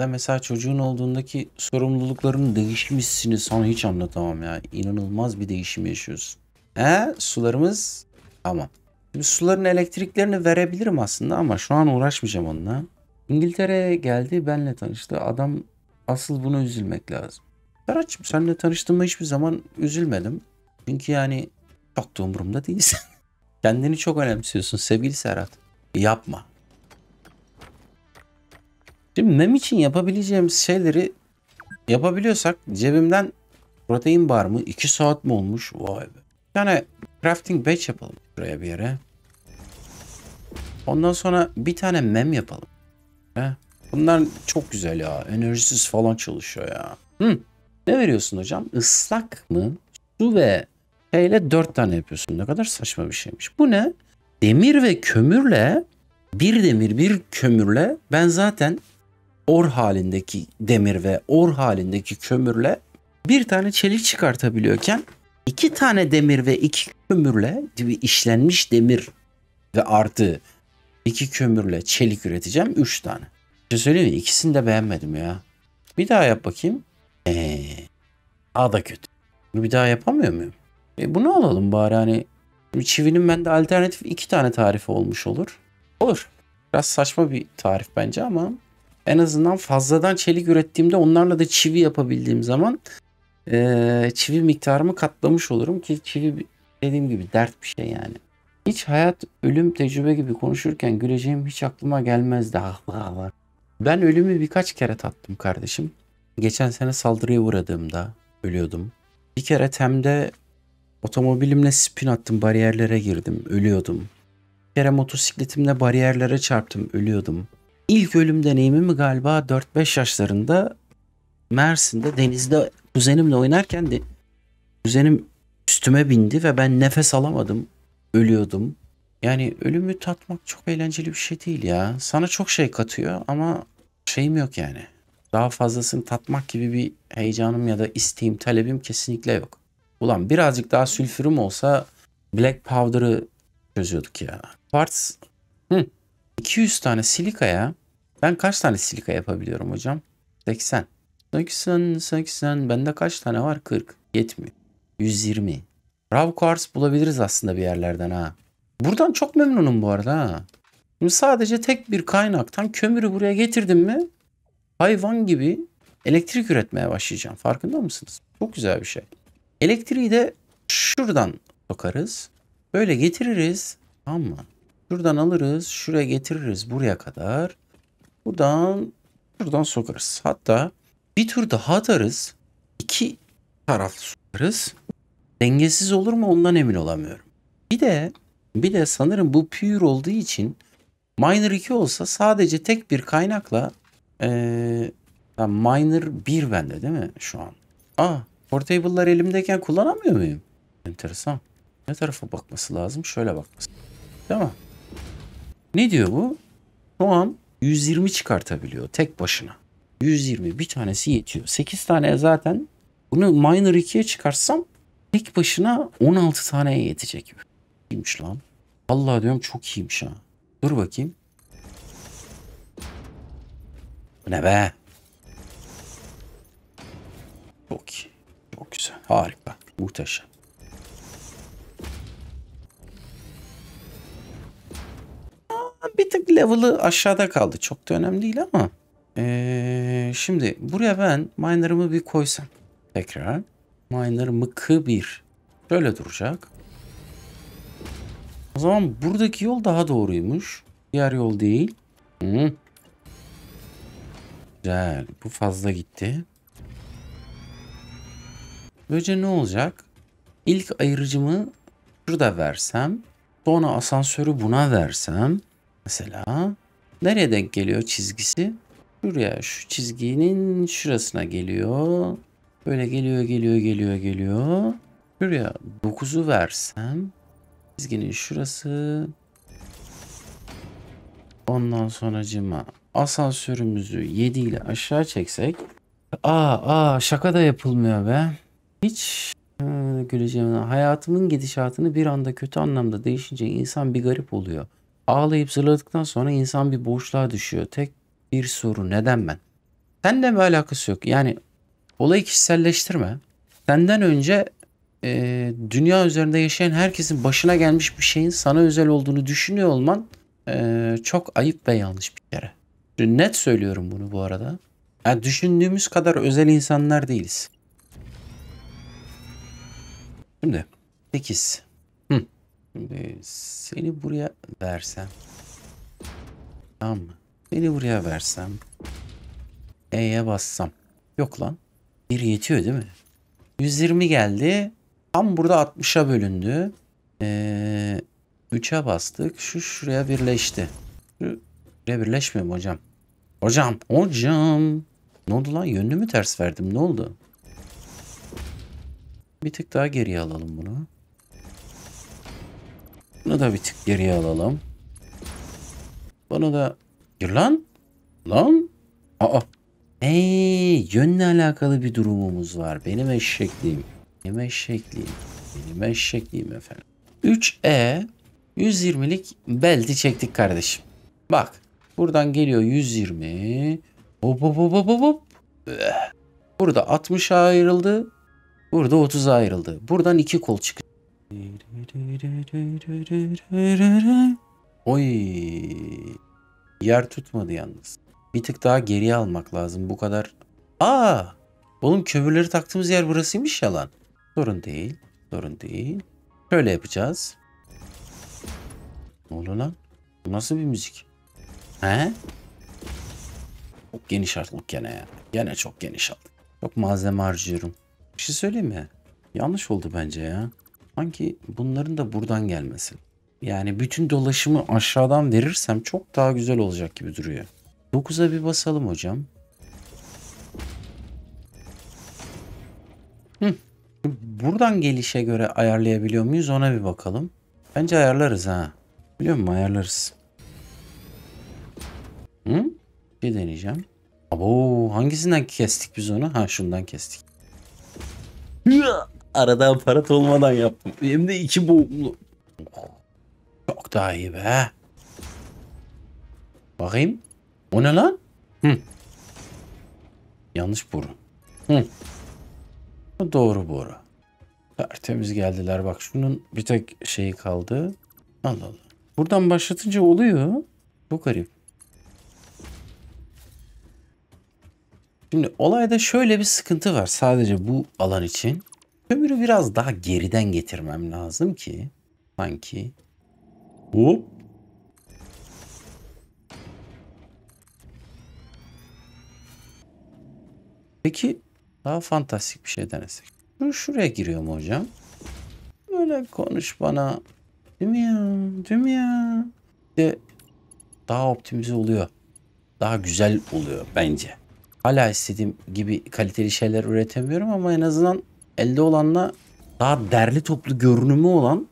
Ya mesela çocuğun olduğundaki sorumlulukların değişmişsini sana hiç anlatamam ya. İnanılmaz bir değişim yaşıyoruz. E? sularımız tamam. Şimdi suların elektriklerini verebilirim aslında ama şu an uğraşmayacağım onunla. İngiltere'ye geldi benle tanıştı. Adam asıl buna üzülmek lazım. Ferhat'cığım senle tanıştığıma hiçbir zaman üzülmedim. Çünkü yani çok da umurumda değilsin. Kendini çok önemsiyorsun sevgili Serhat. Yapma. Şimdi mem için yapabileceğimiz şeyleri yapabiliyorsak cebimden protein bar mı? 2 saat mi olmuş? Vay be. Bir crafting batch yapalım buraya bir yere. Ondan sonra bir tane mem yapalım. He? Bunlar çok güzel ya. Enerjisiz falan çalışıyor ya. Hı. Ne veriyorsun hocam? Islak mı? Su ve şeyle dört tane yapıyorsun. Ne kadar saçma bir şeymiş. Bu ne? Demir ve kömürle bir demir bir kömürle ben zaten or halindeki demir ve or halindeki kömürle bir tane çelik çıkartabiliyorken iki tane demir ve iki kömürle gibi işlenmiş demir ve artı iki kömürle çelik üreteceğim üç tane. Bir şey söyleyeyim mi? İkisini de beğenmedim ya. Bir daha yap bakayım. Eee. A da kötü. Bunu bir daha yapamıyor muyum? E bunu alalım bari hani. Çivinin bende alternatif iki tane tarifi olmuş olur. Olur. Biraz saçma bir tarif bence ama en azından fazladan çelik ürettiğimde onlarla da çivi yapabildiğim zaman e, çivi miktarımı katlamış olurum ki çivi dediğim gibi dert bir şey yani. Hiç hayat ölüm tecrübe gibi konuşurken güleceğim hiç aklıma gelmezdi. Ah, ah, ah. Ben ölümü birkaç kere tattım kardeşim. Geçen sene saldırıya uğradığımda ölüyordum. Bir kere Tem'de otomobilimle spin attım bariyerlere girdim ölüyordum. Bir kere motosikletimle bariyerlere çarptım ölüyordum ilk ölüm deneyimimi galiba 4-5 yaşlarında Mersin'de denizde kuzenimle oynarken de kuzenim üstüme bindi ve ben nefes alamadım. Ölüyordum. Yani ölümü tatmak çok eğlenceli bir şey değil ya. Sana çok şey katıyor ama şeyim yok yani. Daha fazlasını tatmak gibi bir heyecanım ya da isteğim, talebim kesinlikle yok. Ulan birazcık daha sülfürüm olsa Black Powder'ı çözüyorduk ya. parts 200 tane silikaya ben kaç tane silika yapabiliyorum hocam? 80. Sanki sen, sanki sen. Bende kaç tane var? 40. Yetmiyor. 120. Rav Quartz bulabiliriz aslında bir yerlerden ha. Buradan çok memnunum bu arada ha. Şimdi sadece tek bir kaynaktan kömürü buraya getirdim mi hayvan gibi elektrik üretmeye başlayacağım. Farkında mısınız? Çok güzel bir şey. Elektriği de şuradan sokarız. Böyle getiririz. Tamam mı? Şuradan alırız. Şuraya getiririz buraya kadar. Buradan buradan sokarız. Hatta bir tur daha atarız. İki taraf sokarız. Dengesiz olur mu ondan emin olamıyorum. Bir de bir de sanırım bu pure olduğu için minor 2 olsa sadece tek bir kaynakla ee, minor 1 bende değil mi şu an? Aa ah, portable'lar elimdeyken kullanamıyor muyum? Enteresan. Ne tarafa bakması lazım? Şöyle bakması. Değil mi? Ne diyor bu? Şu an 120 çıkartabiliyor tek başına. 120 bir tanesi yetiyor. 8 tane zaten bunu minor 2'ye çıkarsam tek başına 16 taneye yetecek İyiymiş lan. Allah diyorum çok iyiymiş ha. Dur bakayım. ne be? Çok iyi. Çok güzel. Harika. Muhteşem. bir tık level'ı aşağıda kaldı. Çok da önemli değil ama. Ee, şimdi buraya ben miner'ımı bir koysam. Tekrar. Miner mıkı bir. Şöyle duracak. O zaman buradaki yol daha doğruymuş. Diğer yol değil. Hı. Güzel. Bu fazla gitti. Böylece ne olacak? İlk ayırıcımı şurada versem. Sonra asansörü buna versem. Mesela nereye denk geliyor çizgisi? Şuraya şu çizginin şurasına geliyor. Böyle geliyor geliyor geliyor geliyor. Şuraya 9'u versem çizginin şurası. Ondan sonracıma asansörümüzü 7 ile aşağı çeksek. Aa, aa şaka da yapılmıyor be. Hiç e, güleceğim. Hayatımın gidişatını bir anda kötü anlamda değişince insan bir garip oluyor. Ağlayıp zırladıktan sonra insan bir boşluğa düşüyor. Tek bir soru neden ben? Senle mi alakası yok? Yani olayı kişiselleştirme. Senden önce e, dünya üzerinde yaşayan herkesin başına gelmiş bir şeyin sana özel olduğunu düşünüyor olman e, çok ayıp ve yanlış bir kere. Net söylüyorum bunu bu arada. Yani düşündüğümüz kadar özel insanlar değiliz. Şimdi 8. Şimdi seni buraya versem. Tamam mı? Seni buraya versem. E'ye bassam. Yok lan. Bir yetiyor değil mi? 120 geldi. Tam burada 60'a bölündü. Ee, 3'e bastık. Şu şuraya birleşti. Şu şuraya birleşmiyor mu hocam? Hocam. Hocam. Ne oldu lan? Yönünü mü ters verdim? Ne oldu? Bir tık daha geriye alalım bunu. Bunu da bir tık geriye alalım. Bunu da... Gir lan. Lan. Aa. Hey, yönle alakalı bir durumumuz var. Benim eşekliğim. Benim eşekliğim. Benim eşekliğim efendim. 3E 120'lik belti çektik kardeşim. Bak. Buradan geliyor 120. Hop hop hop hop hop. Burada 60'a ayrıldı. Burada 30'a ayrıldı. Buradan iki kol çıkıyor. Oy. Yer tutmadı yalnız. Bir tık daha geriye almak lazım bu kadar. Aa! Oğlum kömürleri taktığımız yer burasıymış yalan. Sorun değil. Sorun değil. Şöyle yapacağız. Ne oluyor lan? Bu nasıl bir müzik? He? Çok geniş aldık gene ya. Gene çok geniş aldık. Çok malzeme harcıyorum. Bir şey söyleyeyim mi? Yanlış oldu bence ya. Sanki bunların da buradan gelmesi. Yani bütün dolaşımı aşağıdan verirsem çok daha güzel olacak gibi duruyor. 9'a bir basalım hocam. Hı. Buradan gelişe göre ayarlayabiliyor muyuz ona bir bakalım. Bence ayarlarız ha. Biliyor musun ayarlarız. Hı? Bir şey deneyeceğim. Abo hangisinden kestik biz onu? Ha şundan kestik. Arada aparat olmadan yaptım. Hem de iki boğumlu. Çok daha iyi be. Bakayım. O ne lan? Hı. Yanlış boru. Hı. Doğru boru. Tertemiz geldiler. Bak şunun bir tek şeyi kaldı. Allah Allah. Buradan başlatınca oluyor. Bu garip. Şimdi olayda şöyle bir sıkıntı var sadece bu alan için. Kömürü biraz daha geriden getirmem lazım ki sanki. Hop. Peki daha fantastik bir şey denesek. Şur şuraya giriyor mu hocam? Böyle konuş bana. Değil mi ya? Değil mi ya? De daha optimize oluyor. Daha güzel oluyor bence. Hala istediğim gibi kaliteli şeyler üretemiyorum ama en azından elde olanla daha derli toplu görünümü olan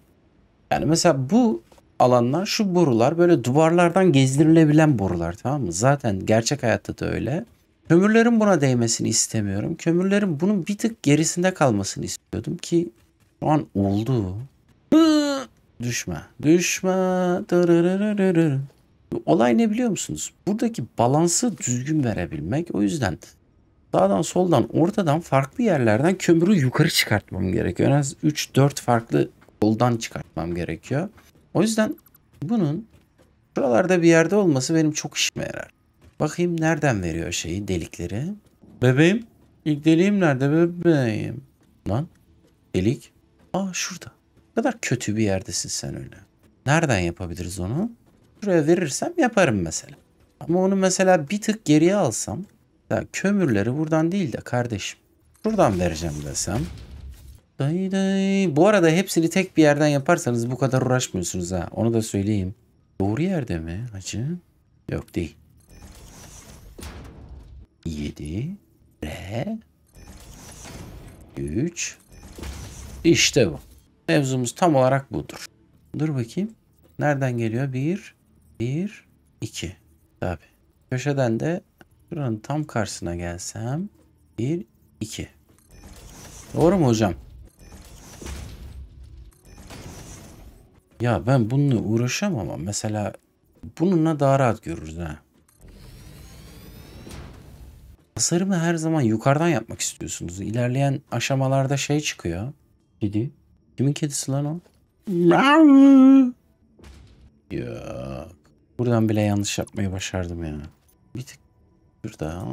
yani mesela bu alanlar şu borular böyle duvarlardan gezdirilebilen borular tamam mı? Zaten gerçek hayatta da öyle. Kömürlerin buna değmesini istemiyorum. Kömürlerin bunun bir tık gerisinde kalmasını istiyordum ki şu an oldu. Düşme. Düşme. Olay ne biliyor musunuz? Buradaki balansı düzgün verebilmek. O yüzden sağdan soldan ortadan farklı yerlerden kömürü yukarı çıkartmam gerekiyor. En az 3-4 farklı yoldan çıkartmam gerekiyor. O yüzden bunun buralarda bir yerde olması benim çok işime yarar. Bakayım nereden veriyor şeyi delikleri. Bebeğim ilk deliğim nerede bebeğim? Lan delik. Aa şurada. Ne kadar kötü bir yerdesin sen öyle. Nereden yapabiliriz onu? Şuraya verirsem yaparım mesela. Ama onu mesela bir tık geriye alsam ya kömürleri buradan değil de kardeşim. Buradan vereceğim desem. Dayı dayı. Bu arada hepsini tek bir yerden yaparsanız bu kadar uğraşmıyorsunuz ha. Onu da söyleyeyim. Doğru yerde mi hacı? Yok değil. 7 R 3 İşte bu. Mevzumuz tam olarak budur. Dur bakayım. Nereden geliyor? 1 1 2 Tabi. Köşeden de Şuranın tam karşısına gelsem. 1, 2. Doğru mu hocam? Ya ben bununla uğraşamam ama mesela bununla daha rahat görürüz ha. Tasarımı her zaman yukarıdan yapmak istiyorsunuz. İlerleyen aşamalarda şey çıkıyor. Kedi. Kimin kedisi lan o? Yok Buradan bile yanlış yapmayı başardım ya. Bir tık Şurada.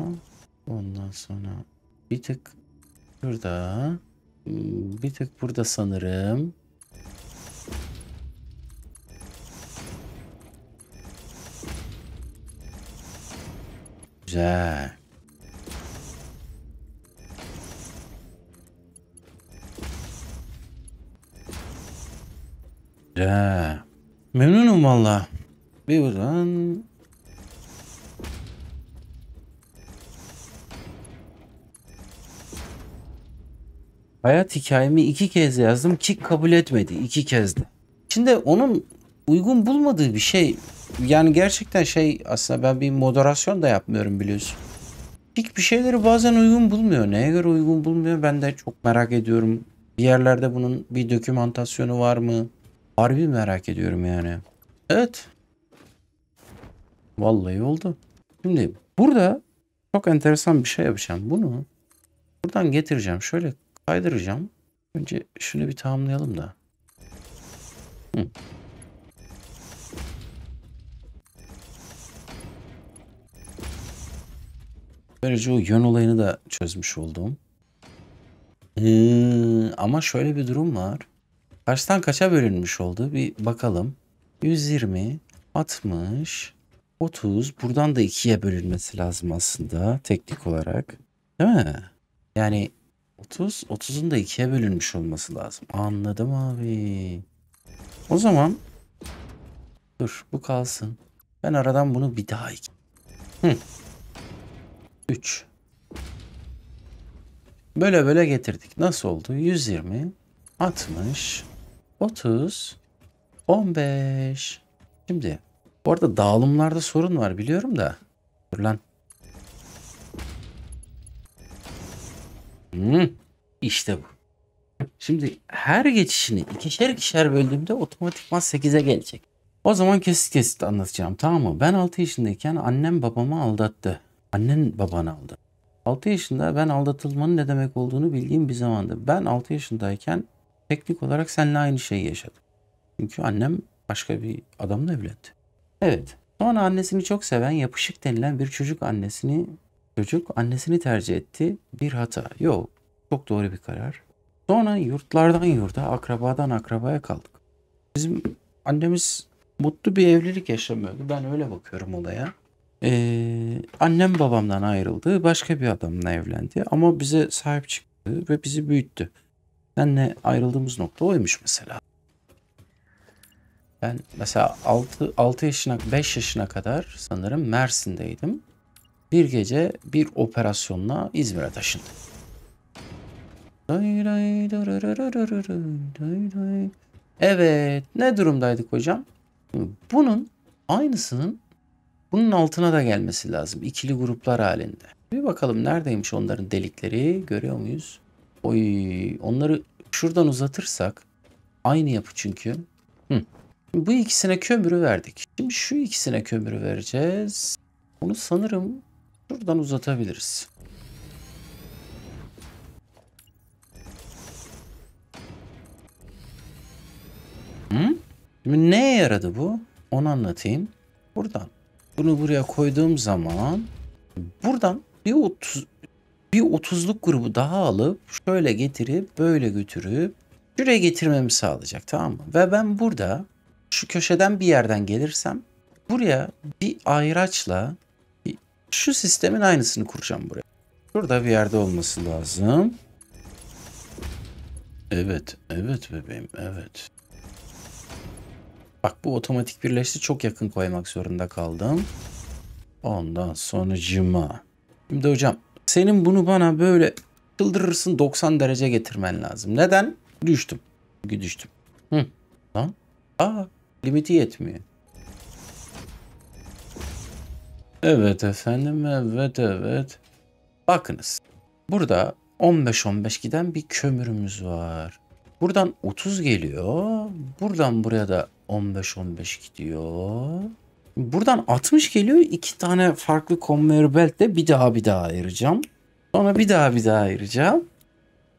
Ondan sonra bir tık şurada. Bir tık burada sanırım. Güzel. Güzel. Memnunum valla. Bir buradan hayat hikayemi iki kez yazdım ki kabul etmedi iki kez de. Şimdi onun uygun bulmadığı bir şey yani gerçekten şey aslında ben bir moderasyon da yapmıyorum biliyorsun. Kik bir şeyleri bazen uygun bulmuyor. Neye göre uygun bulmuyor ben de çok merak ediyorum. Bir yerlerde bunun bir dokümantasyonu var mı? Harbi merak ediyorum yani. Evet. Vallahi oldu. Şimdi burada çok enteresan bir şey yapacağım. Bunu buradan getireceğim. Şöyle kaydıracağım. Önce şunu bir tamamlayalım da. Hı. Böylece o yön olayını da çözmüş oldum. Ee, ama şöyle bir durum var. Kaçtan kaça bölünmüş oldu? Bir bakalım. 120, 60, 30. Buradan da ikiye bölünmesi lazım aslında teknik olarak. Değil mi? Yani 30. 30'un da ikiye bölünmüş olması lazım. Anladım abi. O zaman dur bu kalsın. Ben aradan bunu bir daha iki. Hı. 3. Böyle böyle getirdik. Nasıl oldu? 120, 60, 30, 15. Şimdi bu arada dağılımlarda sorun var biliyorum da. Dur lan Hmm, işte bu. Şimdi her geçişini ikişer ikişer böldüğümde otomatikman 8'e gelecek. O zaman kesit kesit anlatacağım tamam mı? Ben 6 yaşındayken annem babamı aldattı. Annen babanı aldı. 6 yaşında ben aldatılmanın ne demek olduğunu bildiğim bir zamandı. Ben 6 yaşındayken teknik olarak seninle aynı şeyi yaşadım. Çünkü annem başka bir adamla evlendi. Evet. Sonra annesini çok seven yapışık denilen bir çocuk annesini Çocuk annesini tercih etti. Bir hata. Yok. Çok doğru bir karar. Sonra yurtlardan yurda, akrabadan akrabaya kaldık. Bizim annemiz mutlu bir evlilik yaşamıyordu. Ben öyle bakıyorum olaya. Ee, annem babamdan ayrıldı. Başka bir adamla evlendi. Ama bize sahip çıktı ve bizi büyüttü. Senle ayrıldığımız nokta oymuş mesela. Ben mesela 6, 6 yaşına 5 yaşına kadar sanırım Mersin'deydim bir gece bir operasyonla İzmir'e taşındı. Evet ne durumdaydık hocam? Bunun aynısının bunun altına da gelmesi lazım. ikili gruplar halinde. Bir bakalım neredeymiş onların delikleri görüyor muyuz? Oy onları şuradan uzatırsak aynı yapı çünkü. Hı. Bu ikisine kömürü verdik. Şimdi şu ikisine kömürü vereceğiz. Onu sanırım Şuradan uzatabiliriz. Hı? Şimdi neye yaradı bu? Onu anlatayım. Buradan. Bunu buraya koyduğum zaman buradan bir 30 bir 30'luk grubu daha alıp şöyle getirip böyle götürüp şuraya getirmemi sağlayacak tamam mı? Ve ben burada şu köşeden bir yerden gelirsem buraya bir ayraçla şu sistemin aynısını kuracağım buraya. Burada bir yerde olması lazım. Evet, evet bebeğim, evet. Bak bu otomatik birleşti. Çok yakın koymak zorunda kaldım. Ondan sonucuma. Şimdi hocam senin bunu bana böyle çıldırırsın 90 derece getirmen lazım. Neden? Düştüm. Çünkü düştüm. Hı. Lan. Aa limiti yetmiyor. Evet efendim evet evet. Bakınız burada 15-15 giden bir kömürümüz var. Buradan 30 geliyor. Buradan buraya da 15-15 gidiyor. Buradan 60 geliyor. İki tane farklı conveyor beltle bir daha bir daha ayıracağım. Sonra bir daha bir daha ayıracağım.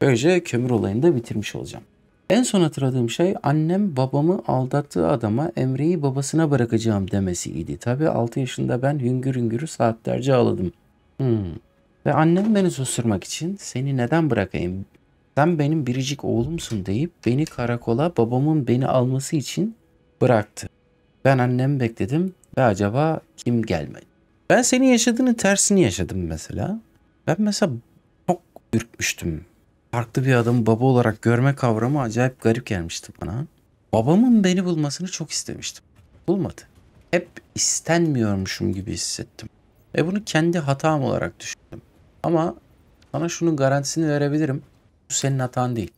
Böylece kömür olayını da bitirmiş olacağım. En son hatırladığım şey annem babamı aldattığı adama Emre'yi babasına bırakacağım demesiydi. Tabi 6 yaşında ben hüngür hüngürü saatlerce ağladım. Hmm. Ve annem beni susturmak için seni neden bırakayım? Sen benim biricik oğlumsun deyip beni karakola babamın beni alması için bıraktı. Ben annemi bekledim ve acaba kim gelmedi? Ben senin yaşadığını tersini yaşadım mesela. Ben mesela çok ürkmüştüm farklı bir adamı baba olarak görme kavramı acayip garip gelmişti bana. Babamın beni bulmasını çok istemiştim. Bulmadı. Hep istenmiyormuşum gibi hissettim. Ve bunu kendi hatam olarak düşündüm. Ama sana şunun garantisini verebilirim. Bu senin hatan değil.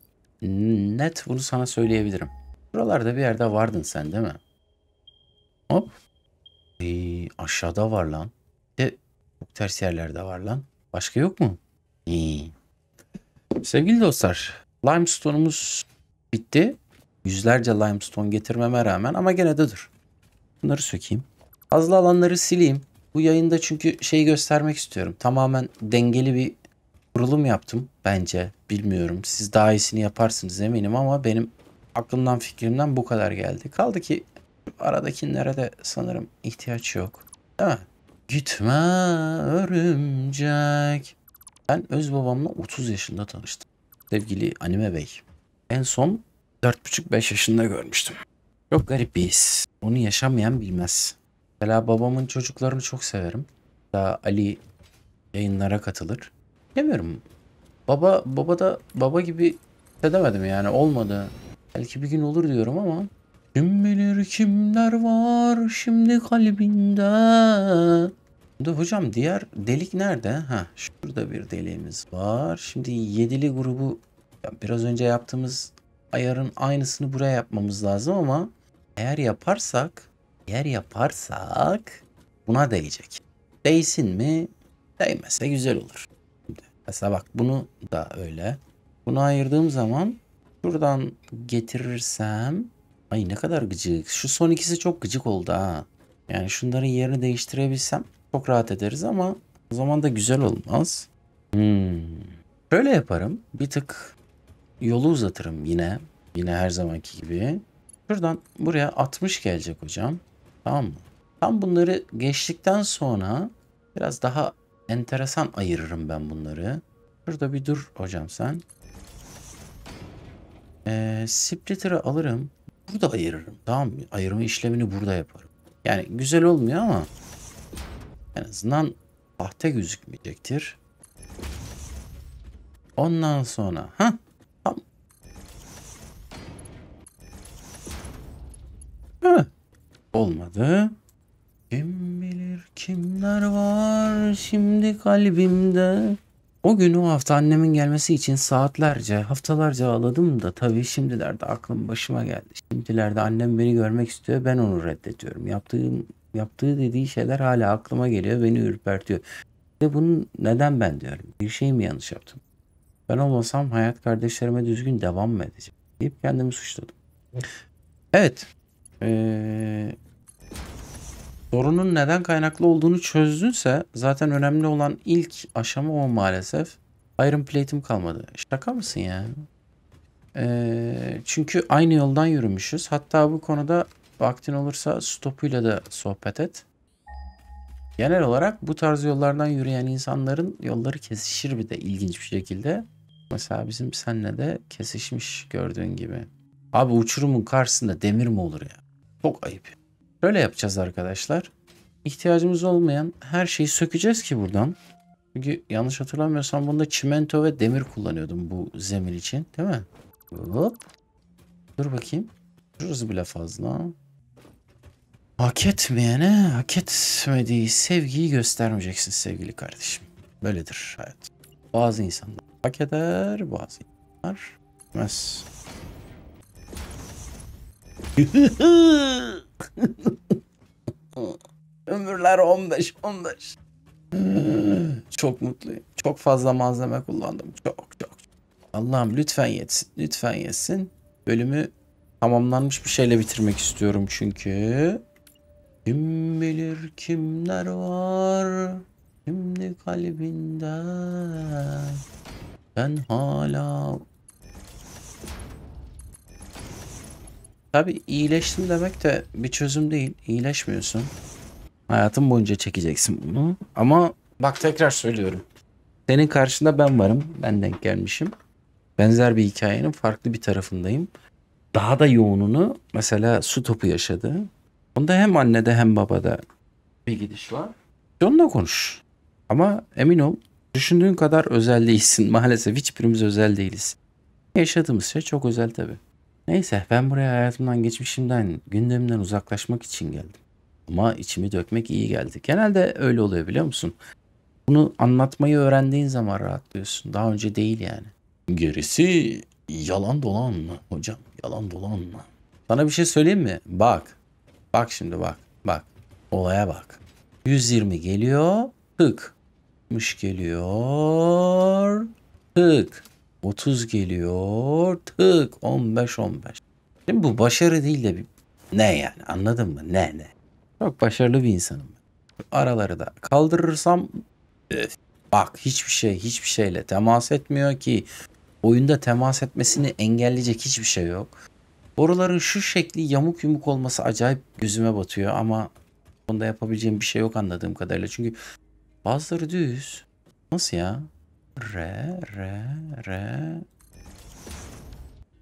Net bunu sana söyleyebilirim. Buralarda bir yerde vardın sen değil mi? Hop. Ee, aşağıda var lan. De ters yerlerde var lan. Başka yok mu? İyi. Sevgili dostlar, limestone'umuz bitti. Yüzlerce limestone getirmeme rağmen ama gene de dur. Bunları sökeyim. Fazla alanları sileyim. Bu yayında çünkü şeyi göstermek istiyorum. Tamamen dengeli bir kurulum yaptım bence. Bilmiyorum. Siz daha iyisini yaparsınız eminim ama benim aklımdan fikrimden bu kadar geldi. Kaldı ki aradakilere de sanırım ihtiyaç yok. Değil mi? Gitme örümcek. Ben öz babamla 30 yaşında tanıştım. Sevgili Anime Bey. En son 4,5-5 yaşında görmüştüm. Çok garip bir his. Onu yaşamayan bilmez. Mesela babamın çocuklarını çok severim. Hatta Ali yayınlara katılır. Demiyorum. Baba baba da baba gibi hissedemedim yani olmadı. Belki bir gün olur diyorum ama kim bilir kimler var şimdi kalbinde Hocam diğer delik nerede? Ha şurada bir deliğimiz var. Şimdi yedili grubu biraz önce yaptığımız ayarın aynısını buraya yapmamız lazım ama eğer yaparsak eğer yaparsak buna değecek. Değsin mi? Değmese güzel olur. Şimdi, mesela bak bunu da öyle. Bunu ayırdığım zaman şuradan getirirsem ay ne kadar gıcık. Şu son ikisi çok gıcık oldu ha. Yani şunların yerini değiştirebilsem çok rahat ederiz ama o zaman da güzel olmaz. Hmm. Şöyle yaparım. Bir tık yolu uzatırım yine. Yine her zamanki gibi. Şuradan buraya 60 gelecek hocam. Tamam mı? Tam bunları geçtikten sonra biraz daha enteresan ayırırım ben bunları. Şurada bir dur hocam sen. Ee, splitter'ı alırım. Burada ayırırım. Tamam mı? Ayırma işlemini burada yaparım. Yani güzel olmuyor ama en azından sahte gözükmeyecektir. Ondan sonra ha tam. Ha. Olmadı. Kim bilir kimler var şimdi kalbimde. O gün o hafta annemin gelmesi için saatlerce, haftalarca ağladım da tabii şimdilerde aklım başıma geldi. Şimdilerde annem beni görmek istiyor, ben onu reddediyorum. Yaptığım yaptığı dediği şeyler hala aklıma geliyor. Beni ürpertiyor. Ve bunun neden ben diyorum. Bir şey mi yanlış yaptım? Ben olmasam hayat kardeşlerime düzgün devam mı edecek? Deyip kendimi suçladım. Evet. Ee, sorunun neden kaynaklı olduğunu çözdünse zaten önemli olan ilk aşama o maalesef. Iron plate'im kalmadı. Şaka mısın ya? Ee, çünkü aynı yoldan yürümüşüz. Hatta bu konuda Vaktin olursa stopuyla da sohbet et. Genel olarak bu tarz yollardan yürüyen insanların yolları kesişir bir de ilginç bir şekilde. Mesela bizim senle de kesişmiş gördüğün gibi. Abi uçurumun karşısında demir mi olur ya? Çok ayıp. Böyle yapacağız arkadaşlar. İhtiyacımız olmayan her şeyi sökeceğiz ki buradan. Çünkü yanlış hatırlamıyorsam bunda çimento ve demir kullanıyordum bu zemin için değil mi? Hop. Dur bakayım. Şurası bile fazla hak etmeyene hak etmediği sevgiyi göstermeyeceksin sevgili kardeşim. Böyledir hayat. Bazı insanlar hak eder, bazı insanlar etmez. Ömürler 15 15. çok mutluyum. Çok fazla malzeme kullandım. Çok çok. Allah'ım lütfen yetsin. Lütfen yetsin. Bölümü tamamlanmış bir şeyle bitirmek istiyorum çünkü. Kim bilir kimler var şimdi kalbinde Ben hala Tabi iyileştim demek de bir çözüm değil. İyileşmiyorsun. Hayatın boyunca çekeceksin bunu. Ama bak tekrar söylüyorum. Senin karşında ben varım. Ben denk gelmişim. Benzer bir hikayenin farklı bir tarafındayım. Daha da yoğununu mesela su topu yaşadı. Bunda hem annede hem babada bir gidiş var. Onunla konuş. Ama emin ol düşündüğün kadar özel değilsin. Maalesef hiçbirimiz özel değiliz. Yaşadığımız şey çok özel tabi. Neyse ben buraya hayatımdan geçmişimden gündemimden uzaklaşmak için geldim. Ama içimi dökmek iyi geldi. Genelde öyle oluyor biliyor musun? Bunu anlatmayı öğrendiğin zaman rahatlıyorsun. Daha önce değil yani. Gerisi yalan dolan mı hocam? Yalan dolan mı? Sana bir şey söyleyeyim mi? Bak Bak şimdi bak. Bak. Olaya bak. 120 geliyor. Tık. 60 geliyor. Tık. 30 geliyor. Tık. 15 15. Şimdi bu başarı değil de bir... ne yani anladın mı? Ne ne? Çok başarılı bir insanım. Araları da kaldırırsam öf, bak hiçbir şey hiçbir şeyle temas etmiyor ki oyunda temas etmesini engelleyecek hiçbir şey yok. Boruların şu şekli yamuk yumuk olması acayip gözüme batıyor ama bunda yapabileceğim bir şey yok anladığım kadarıyla. Çünkü bazıları düz. Nasıl ya? Re, re, re.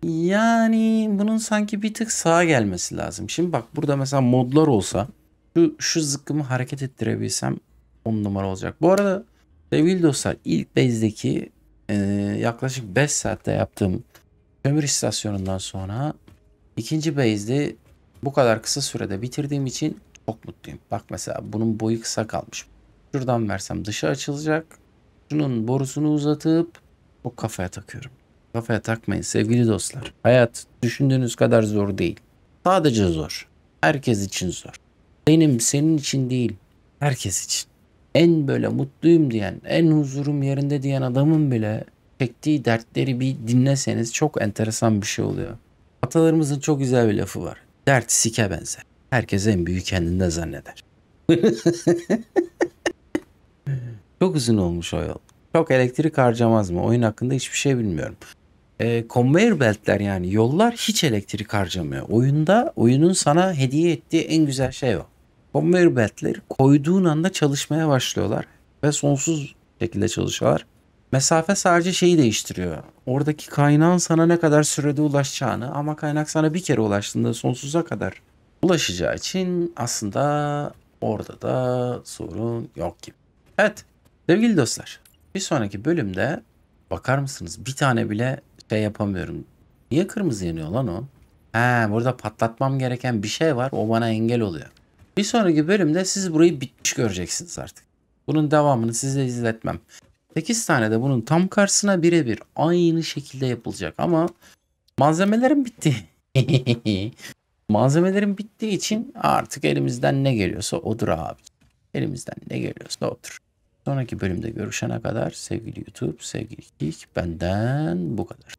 Yani bunun sanki bir tık sağa gelmesi lazım. Şimdi bak burada mesela modlar olsa şu, şu zıkkımı hareket ettirebilsem on numara olacak. Bu arada sevgili dostlar ilk bezdeki e, yaklaşık 5 saatte yaptığım kömür istasyonundan sonra İkinci base'de bu kadar kısa sürede bitirdiğim için çok mutluyum. Bak mesela bunun boyu kısa kalmış. Şuradan versem dışı açılacak. Şunun borusunu uzatıp bu kafaya takıyorum. Kafaya takmayın sevgili dostlar. Hayat düşündüğünüz kadar zor değil. Sadece zor. Herkes için zor. Benim senin için değil. Herkes için. En böyle mutluyum diyen, en huzurum yerinde diyen adamın bile çektiği dertleri bir dinleseniz çok enteresan bir şey oluyor. Atalarımızın çok güzel bir lafı var. Dert sike benzer. Herkes en büyük kendinde zanneder. çok uzun olmuş o yol. Çok elektrik harcamaz mı? Oyun hakkında hiçbir şey bilmiyorum. E, conveyor beltler yani yollar hiç elektrik harcamıyor. Oyunda oyunun sana hediye ettiği en güzel şey o. Conveyor beltleri koyduğun anda çalışmaya başlıyorlar. Ve sonsuz şekilde çalışıyorlar. Mesafe sadece şeyi değiştiriyor. Oradaki kaynağın sana ne kadar sürede ulaşacağını ama kaynak sana bir kere ulaştığında sonsuza kadar ulaşacağı için aslında orada da sorun yok gibi. Evet sevgili dostlar bir sonraki bölümde bakar mısınız bir tane bile şey yapamıyorum. Niye kırmızı yanıyor lan o? He burada patlatmam gereken bir şey var o bana engel oluyor. Bir sonraki bölümde siz burayı bitmiş göreceksiniz artık. Bunun devamını size izletmem. 8 tane de bunun tam karşısına birebir aynı şekilde yapılacak ama malzemelerim bitti. malzemelerim bittiği için artık elimizden ne geliyorsa odur abi. Elimizden ne geliyorsa odur. Sonraki bölümde görüşene kadar sevgili YouTube, sevgili Kik benden bu kadar.